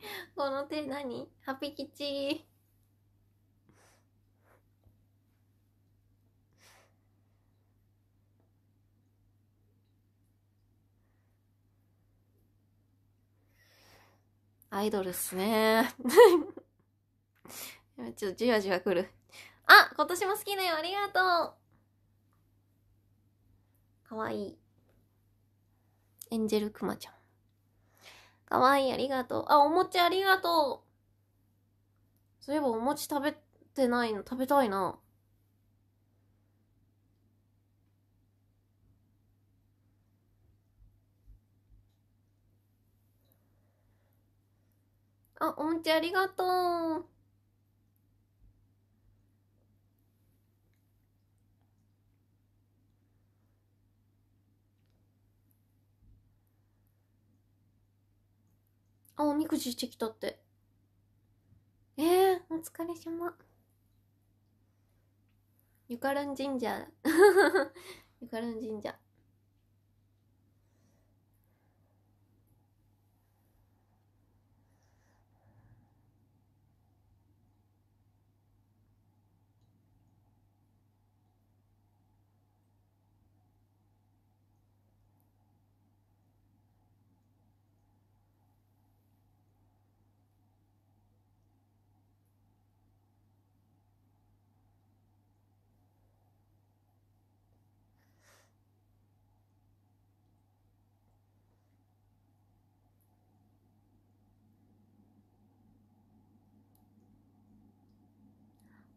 この手何ハピキチ。アイドルっすね。ちょっとじわじわくる。あ今年も好きだよありがとうかわいい。エンジェルクマちゃん。かわいい、ありがとう。あ、お餅ありがとう。そういえばお餅食べてないの、食べたいな。あ、お餅ありがとう。あ、おみくじしてきたって。ええー、お疲れ様。ゆかるん神社。ゆかるん神社。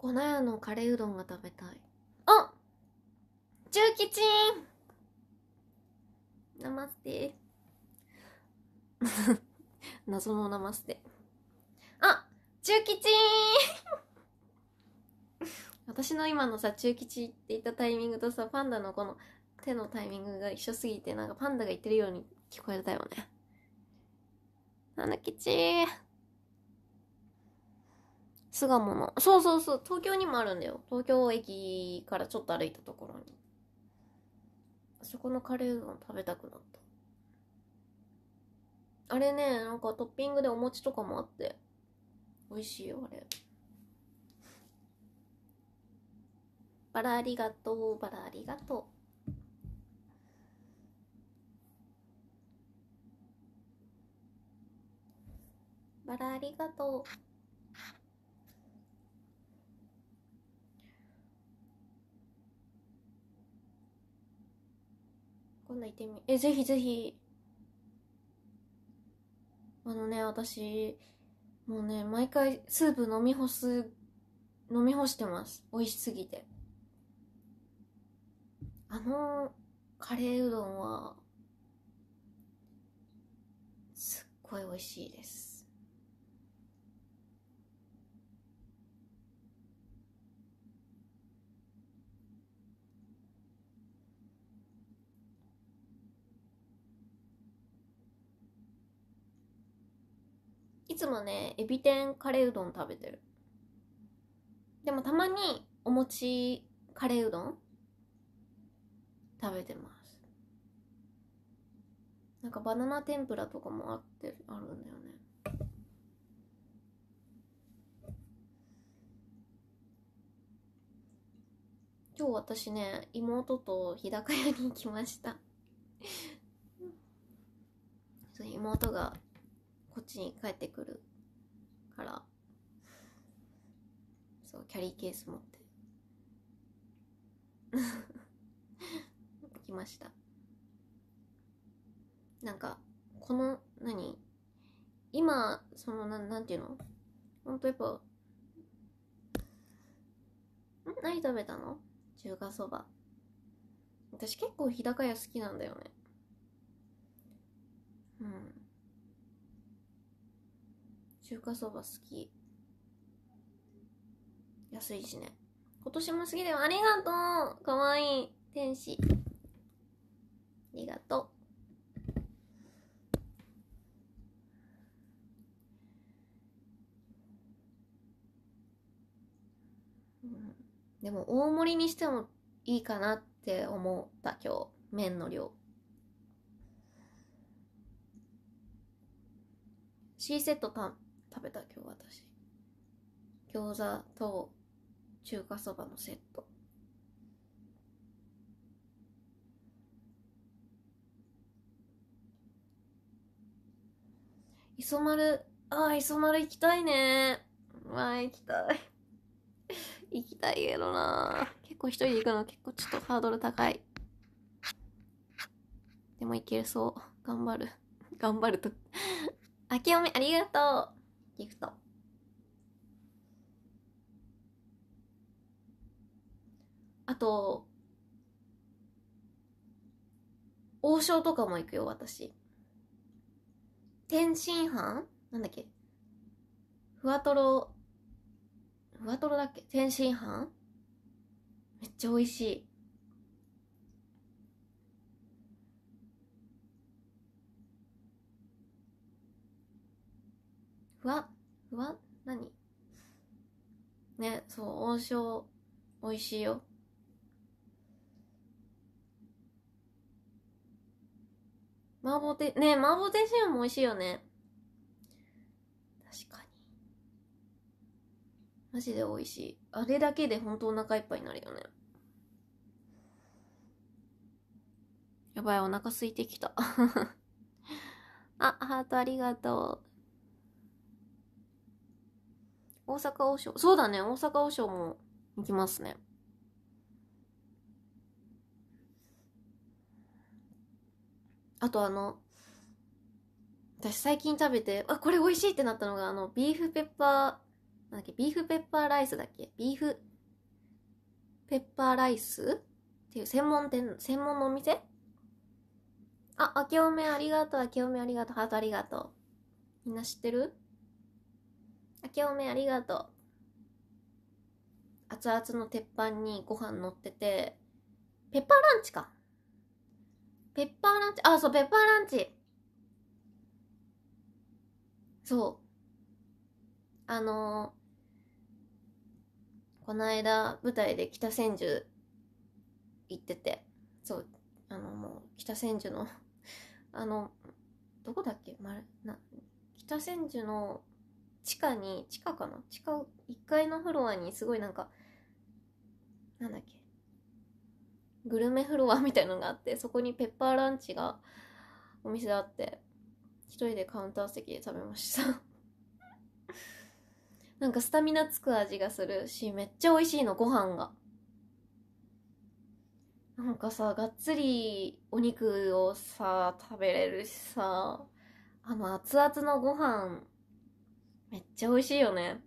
粉屋のカレーうどんが食べたい。あ中吉ナマステ。謎の生捨てあ中吉私の今のさ、中吉って言ったタイミングとさ、パンダのこの手のタイミングが一緒すぎて、なんかパンダが言ってるように聞こえたよね。なぬきちー。巣鴨の。そうそうそう、東京にもあるんだよ。東京駅からちょっと歩いたところに。あそこのカレーうどん食べたくなった。あれね、なんかトッピングでお餅とかもあって。美味しいよ、あれ。バラありがとう、バラありがとう。バラありがとう。今度行ってみえぜひぜひあのね私もうね毎回スープ飲み干す飲み干してます美味しすぎてあのカレーうどんはすっごい美味しいですいつもね、エビ天カレーうどん食べてる。でもたまにお餅カレーうどん食べてます。なんかバナナ天ぷらとかもあってあるんだよね。今日私ね、妹と日高屋に行きました。妹がこっちに帰ってくるからそうキャリーケース持って行き ましたなんかこの何今そのななんていうのほんとやっぱん何食べたの中華そば私結構日高屋好きなんだよねうん中華そば好き。安いしね。今年も好きだよ。ありがとうかわいい。天使。ありがとう。でも大盛りにしてもいいかなって思った今日麺の量シーセットた食べた今日私餃子と中華そばのセット磯丸ああ磯丸行きたいねまあ行きたい 行きたいけどな結構一人で行くの結構ちょっとハードル高いでも行けるそう頑張る頑張るとあ けおめありがとうギフトあと王将とかも行くよ私天津飯なんだっけふわとろふわとろだっけ天津飯めっちゃ美味しいわ、わ、不なにね、そう、王将、美味しいよ。麻婆で、ね麻婆天津も美味しいよね。確かに。マジで美味しい。あれだけで本当お腹いっぱいになるよね。やばい、お腹空いてきた あ、ハートありがとう。大阪王将、そうだね、大阪王将も行きますね。あとあの、私最近食べて、あ、これ美味しいってなったのが、あの、ビーフペッパー、なんだっけ、ビーフペッパーライスだっけビーフペッパーライスっていう専門店、専門のお店あ、明けおめありがとう、明けおめありがとう、ハートありがとう。みんな知ってる明けおめありがとう。熱々の鉄板にご飯乗ってて、ペッパーランチか。ペッパーランチ、あ、そう、ペッパーランチ。そう。あのー、この間、舞台で北千住行ってて、そう、あの、もう、北千住のあの、どこだっけ、ま、な、北千住の地下に地下かな地下1階のフロアにすごいなんかなんだっけグルメフロアみたいのがあってそこにペッパーランチがお店あって一人でカウンター席で食べました なんかスタミナつく味がするしめっちゃ美味しいのご飯がなんかさがっつりお肉をさ食べれるしさあの熱々のご飯めっちゃ美味しいよね。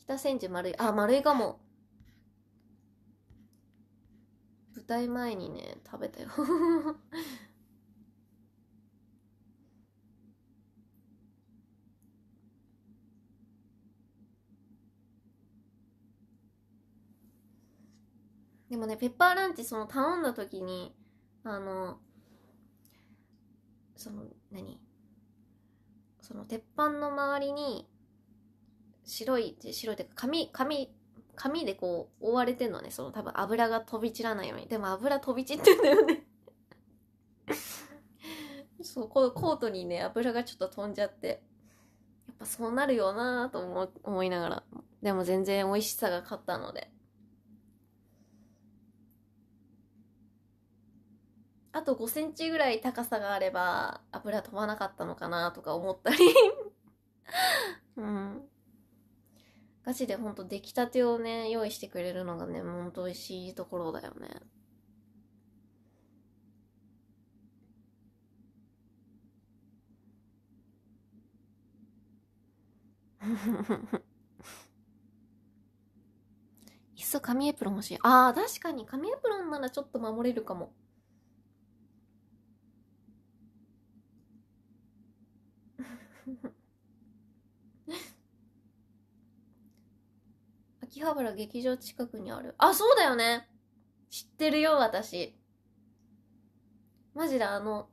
北千住丸い。あ、丸いかも。舞台前にね、食べたよ。でもね、ペッパーランチ、その頼んだ時に、あの、その、何その鉄板の周りに白い白いっていうか紙紙紙でこう覆われてんのねその多分油が飛び散らないようにでも油飛び散ってんだよね そうこのコートにね油がちょっと飛んじゃってやっぱそうなるよなと思思いながらでも全然美味しさが勝ったのであと5センチぐらい高さがあれば油飛ばなかったのかなとか思ったり うん。ガチでほんと出来たてをね、用意してくれるのがね、ほんと美味しいところだよね。いっそ紙エプロン欲しい。ああ、確かに紙エプロンならちょっと守れるかも。秋葉原劇場近くにある。あ、そうだよね知ってるよ、私。マジであの、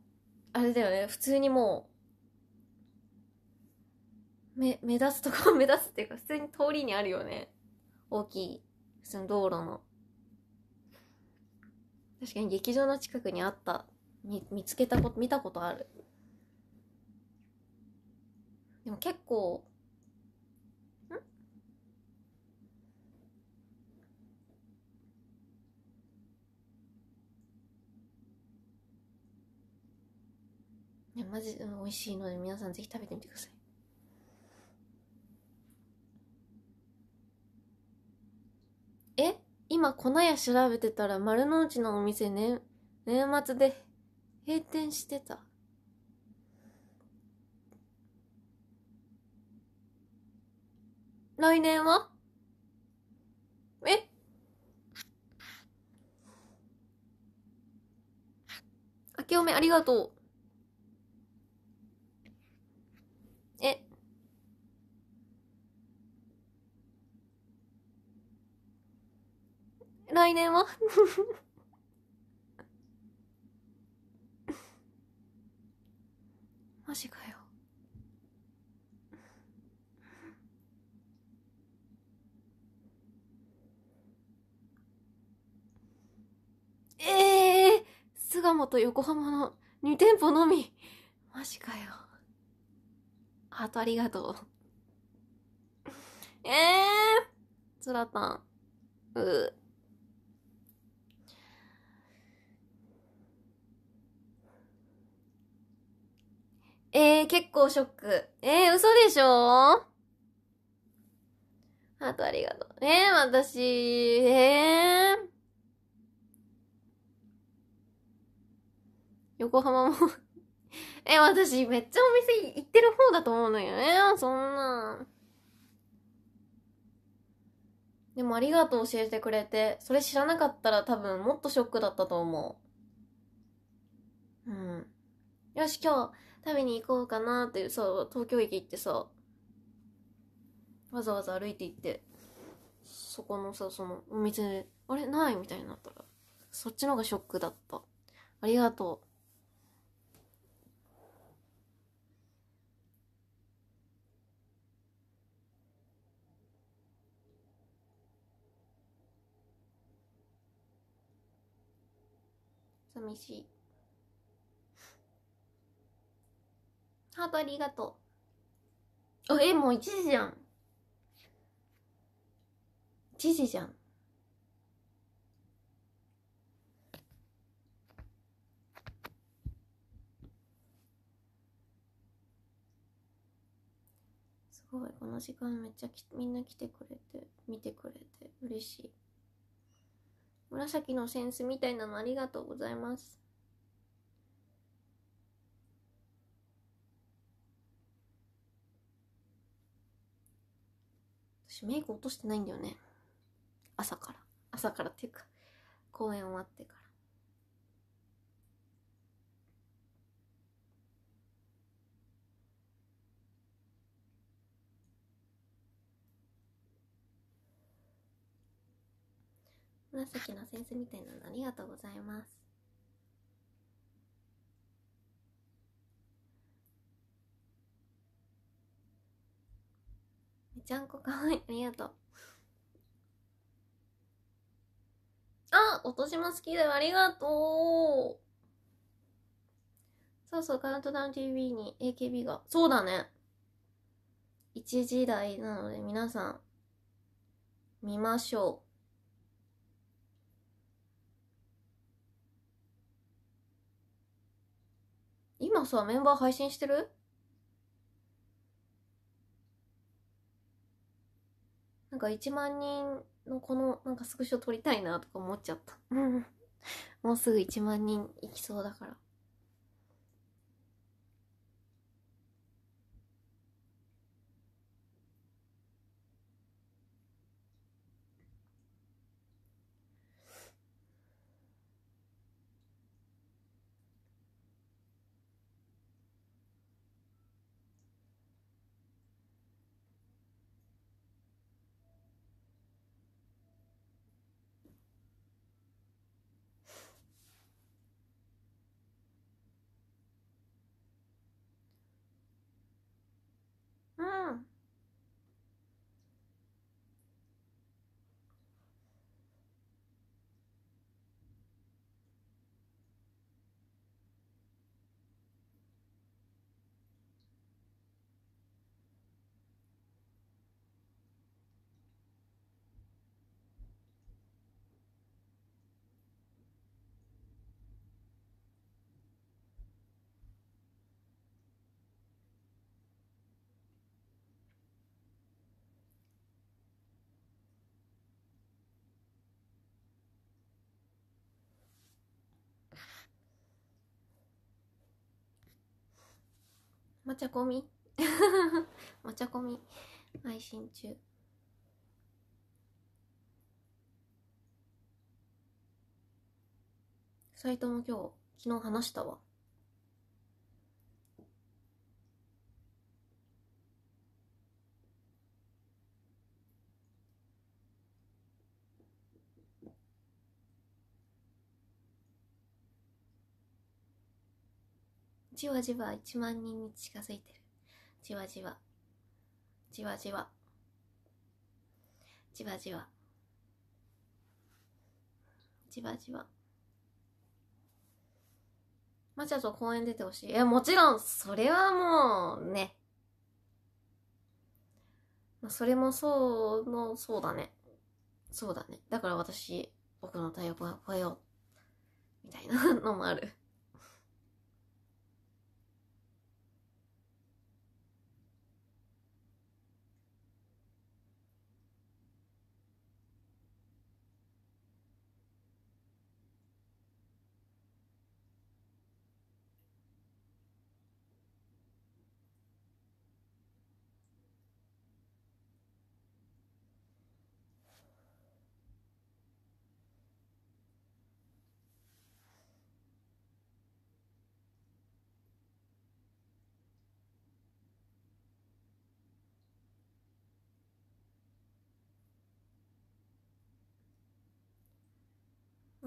あれだよね、普通にもう、目、目立つとこ、目立つっていうか、普通に通りにあるよね。大きい、普通の道路の。確かに劇場の近くにあった。見、見つけたこと、見たことある。でも結構んいやマジで美味しいので皆さんぜひ食べてみてくださいえ今粉屋調べてたら丸の内のお店ね年末で閉店してた来年はえ明けおめありがとう。え来年は 鴨と横浜の2店舗のみ。マジかよ。ハートありがとう。ええつらたん。うぅ。ええー、結構ショック。ええー、嘘でしょハートありがとう。ええー、私、ええー。横浜も え、私めっちゃお店行ってる方だと思うのよね。そんな。でもありがとう教えてくれて、それ知らなかったら多分もっとショックだったと思う。うん。よし、今日食べに行こうかなっていう、そう、東京駅行ってさ、わざわざ歩いて行って、そこのさ、そのお店で、あれないみたいになったら、そっちのがショックだった。ありがとう。寂しい。ハートありがとう。あ、え、もう1時じゃん。1時じゃん。すごい、この時間めっちゃきみんな来てくれて、見てくれて、嬉しい。紫のセンスみたいなのありがとうございます。私メイク落としてないんだよね。朝から。朝からっていうか、公演終わってから。紫のセンみたいなのありがとうございます。めちゃんこかわいい。ありがとう。あお年も好きだよ。ありがとうそうそう、カウントダウン TV に AKB が。そうだね。1時台なので皆さん、見ましょう。もさ、メンバー配信してるなんか1万人のこの、なんかスクショ撮りたいなとか思っちゃった。もうすぐ1万人いきそうだから。まちゃこみま ちゃこみ配信中サイトも今日昨日話したわじわじわ1万人に近づいてるじわじわじわじわじわじわじわじわまちゃと公園出てほしい。いや、もちろん、それはもう、ね。まあ、それもそう、の、そうだね。そうだね。だから私、僕の太陽を超えよう。みたいなのもある。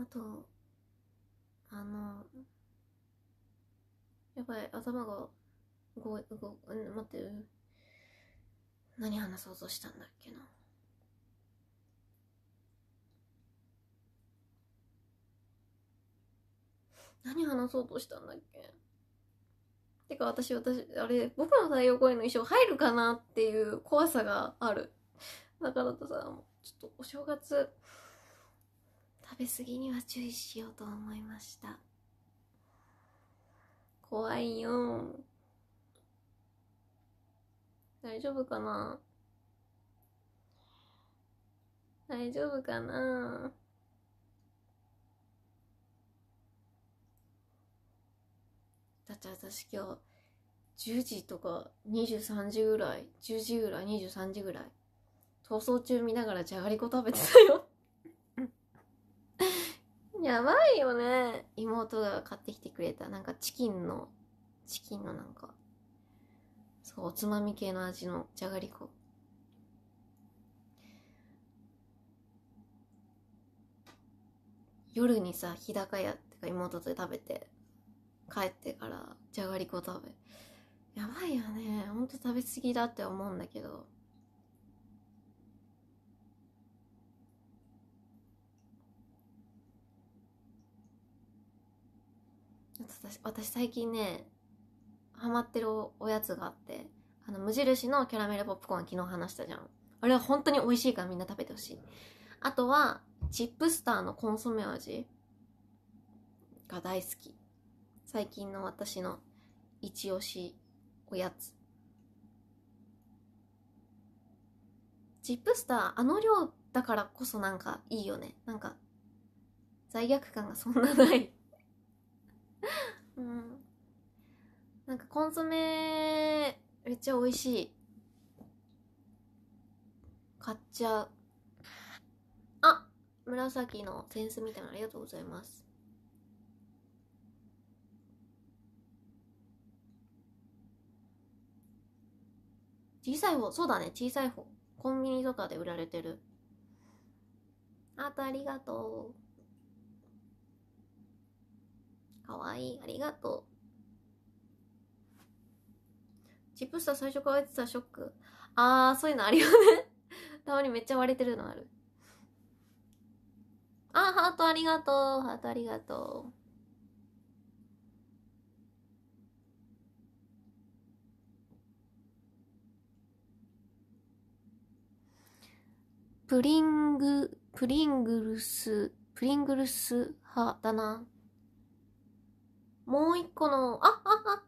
あと、あの、やばい、頭が、ご、ご、待って、何話そうとしたんだっけな。何話そうとしたんだっけてか私、私、あれ、僕の太陽公演の衣装入るかなっていう怖さがある。だからさ、ちょっとお正月、食べ過ぎには注意しようと思いました怖いよ大丈夫かな大丈夫かなだって私今日10時とか23時ぐらい10時ぐらい23時ぐらい逃走中見ながらじゃがりこ食べてたよやばいよね妹が買ってきてくれたなんかチキンのチキンのなんかそうおつまみ系の味のじゃがりこ夜にさ日高屋ってか妹と食べて帰ってからじゃがりこ食べやばいよねほんと食べ過ぎだって思うんだけど私私最近ねハマってるおやつがあってあの無印のキャラメルポップコーン昨日話したじゃんあれは本当に美味しいからみんな食べてほしいあとはチップスターのコンソメ味が大好き最近の私の一押しおやつチップスターあの量だからこそなんかいいよねなんか罪悪感がそんなないうん。なんかコンソメ、めっちゃ美味しい。買っちゃう。あ紫のセンスみたいなありがとうございます。小さい方、そうだね、小さい方。コンビニとかで売られてる。あとありがとう。かわいい。ありがとう。チップスター最初乾いてたショック。あー、そういうのあるよね たまにめっちゃ割れてるのある。あ、ハートありがとう。ハートありがとう。プリング、プリングルス、プリングルス派だな。もう一個の、あっあっあ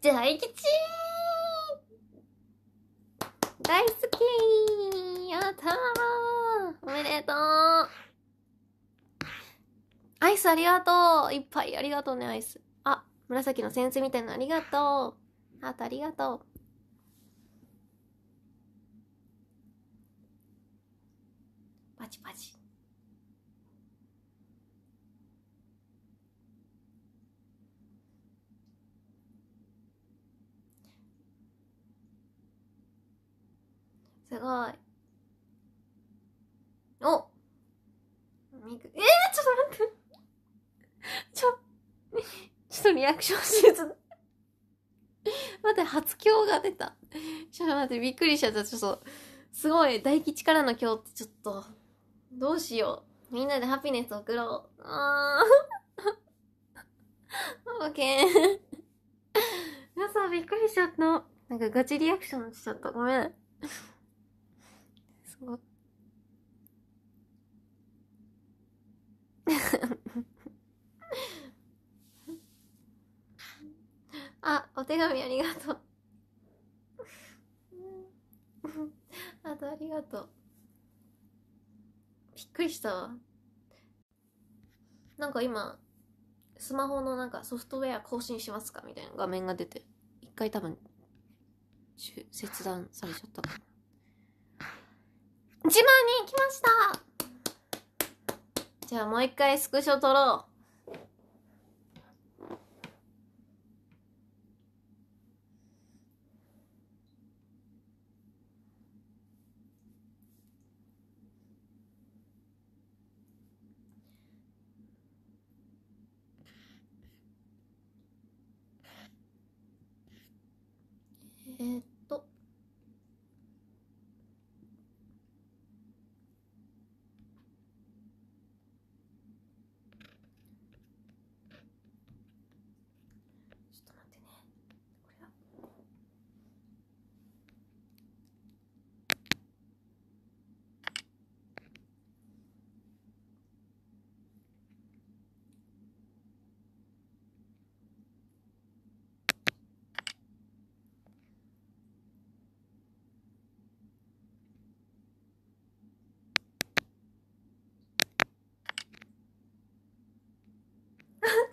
大吉大好きやったーおめでとうアイスありがとういっぱいありがとうね、アイス。あ、紫の扇子みたいなありがとう。ハートありがとう。パチパチ。すごい。おみえー、ちょっと待って。ちょ、ちょっとリアクションしーズ待って、初日が出た。ちょっと待って、びっくりしちゃった。ちょっと、すごい、大吉からの今日ってちょっと、どうしよう。みんなでハピネス送ろう。あー。オッケー。皆さんびっくりしちゃった。なんかガチリアクションしちゃった。ごめん。すごいあ、お手紙ありがとう あとありがとう。びっくりしたわ。なんか今、スマホのなんかソフトウェア更新しますかみたいな画面が出て、一回多分、切断されちゃったかな。自慢に行きましたじゃあもう一回スクショ撮ろう。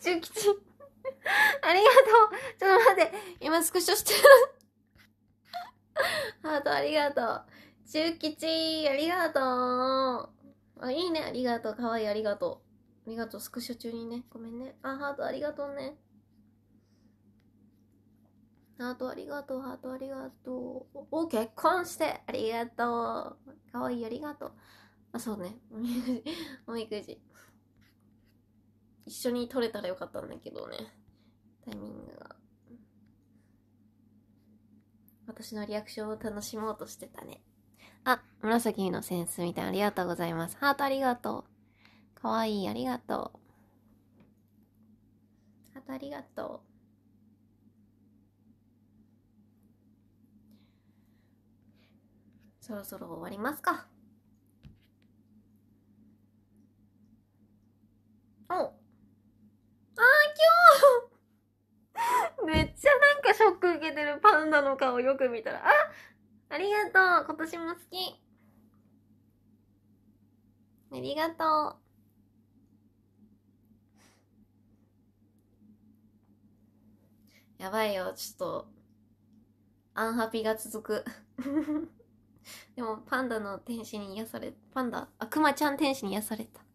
中吉。ありがとう。ちょっと待って。今スクショしてる ハートありがとう。中吉、ありがとう。あ、いいね。ありがとう。かわいい。ありがとう。ありがとう。スクショ中にね。ごめんね。あ、ハートありがとうね。ハートありがとう。ハートありがとう。お、結婚して。ありがとう。かわいい。ありがとう。あ、そうね。おみくじ。おみくじ。一緒に撮れたらよかったんだけどねタイミングが私のリアクションを楽しもうとしてたねあ紫のセンスみたいありがとうございますハートありがとうかわいいありがとうハートありがとうそろそろ終わりますか。おああ、今日 めっちゃなんかショック受けてるパンダの顔よく見たら、あありがとう今年も好きありがとうやばいよ、ちょっと、アンハピが続く でも、パンダの天使に癒され、パンダ、あ、クマちゃん天使に癒された。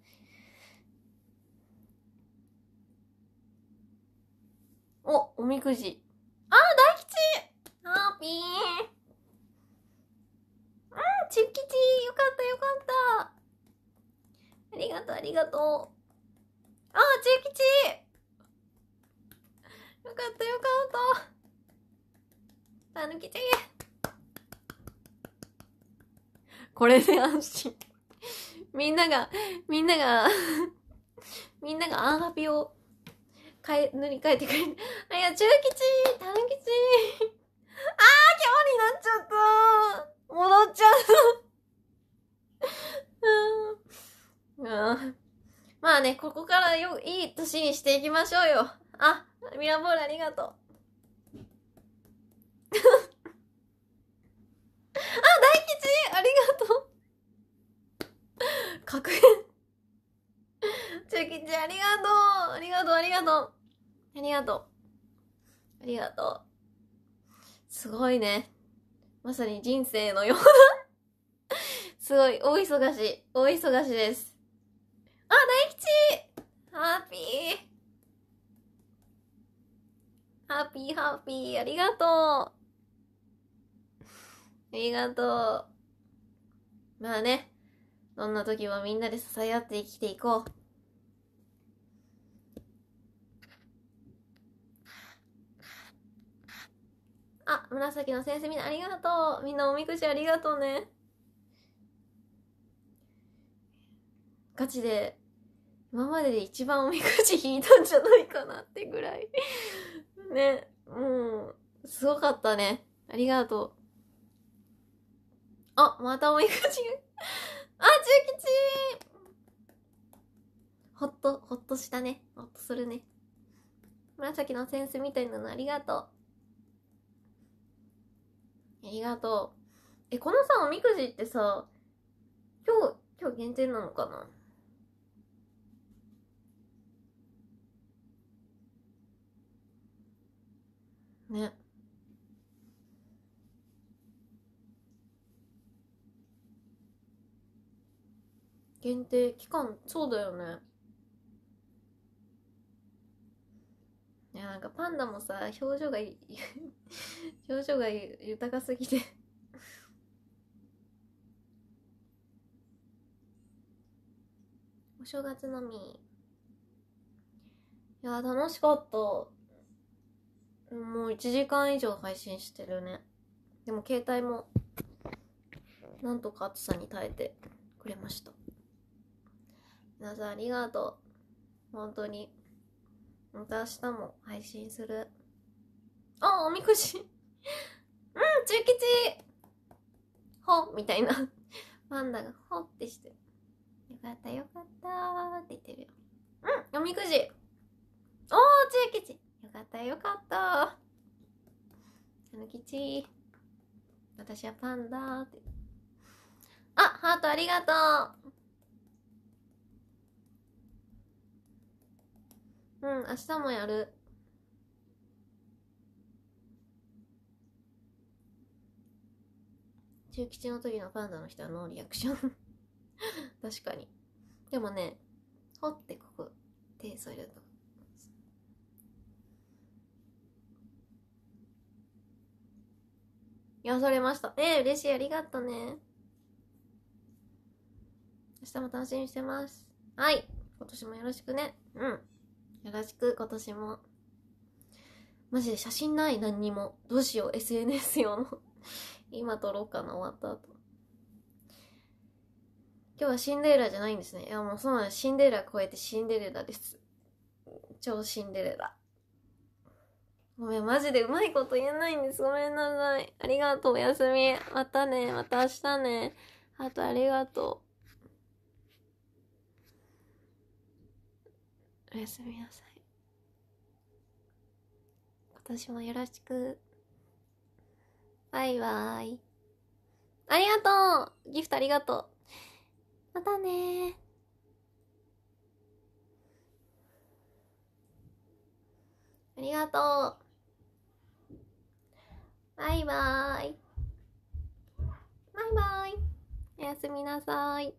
お、おみくじ。あ大吉あー、ピーあー、中吉よかったよかったありがとうありがとう。あ中吉よかったよかったたぬきちこれで安心。みんなが、みんながみんながアンハピをかえ、塗り替えてくれて。あ、いや、中吉短吉 あー、今日になっちゃった戻っちゃったう まあね、ここからよ、いい年にしていきましょうよ。あ、ミラボールありがとう。あ、大吉ありがとう格中吉ありがとうありがとうありがとうありがとう。ありがとう。すごいね。まさに人生のようなすごい、大忙し大忙しです。あ、大吉ハッピーハッピーハッピーありがとうありがとうまあね、どんな時もみんなで支え合って生きていこう。あ、紫の先生みんなありがとう。みんなおみくじありがとうね。ガチで、今までで一番おみくじ引いたんじゃないかなってぐらい ね、もう、すごかったね。ありがとう。あ、またおみくじ あ、中吉ほっと、ほっとしたね。ほっとするね。紫のセンスみたいなのありがとう。ありがとう。え、このさ、おみくじってさ、今日、今日限定なのかなね。限定期間、そうだよね。やなんかパンダもさ表情が 表情が豊かすぎてお正月のみいや楽しかったもう1時間以上配信してるねでも携帯もなんとか暑さに耐えてくれました皆さんありがとう本当に。また明日も配信する。あ、おみくじ うん、中吉ほみたいな パンダがほってしてる。よかったよかったーって言ってるよ。うん、おみくじおー、中吉よかったよかったー。あの吉私はパンダーって。あ、ハートありがとううん明日もやる中吉の時のパンダの人はノーリアクション 確かにでもねほってここ手添えると癒されましたえー、嬉しいありがとね明日も楽しみにしてますはい今年もよろしくねうんよろしく、今年も。マジで写真ない、何にも。どうしよう、SNS 用の。今撮ろうかな、終わった後。今日はシンデレラじゃないんですね。いや、もうそうなんです。シンデレラ超えてシンデレラです。超シンデレラ。ごめん、マジでうまいこと言えないんです。ごめんなさい。ありがとう、おやすみ。またね、また明日ね。あとありがとう。おやすみなさい今年もよろしくバイバイありがとうギフトありがとうまたねありがとうバイバイバイバイおやすみなさい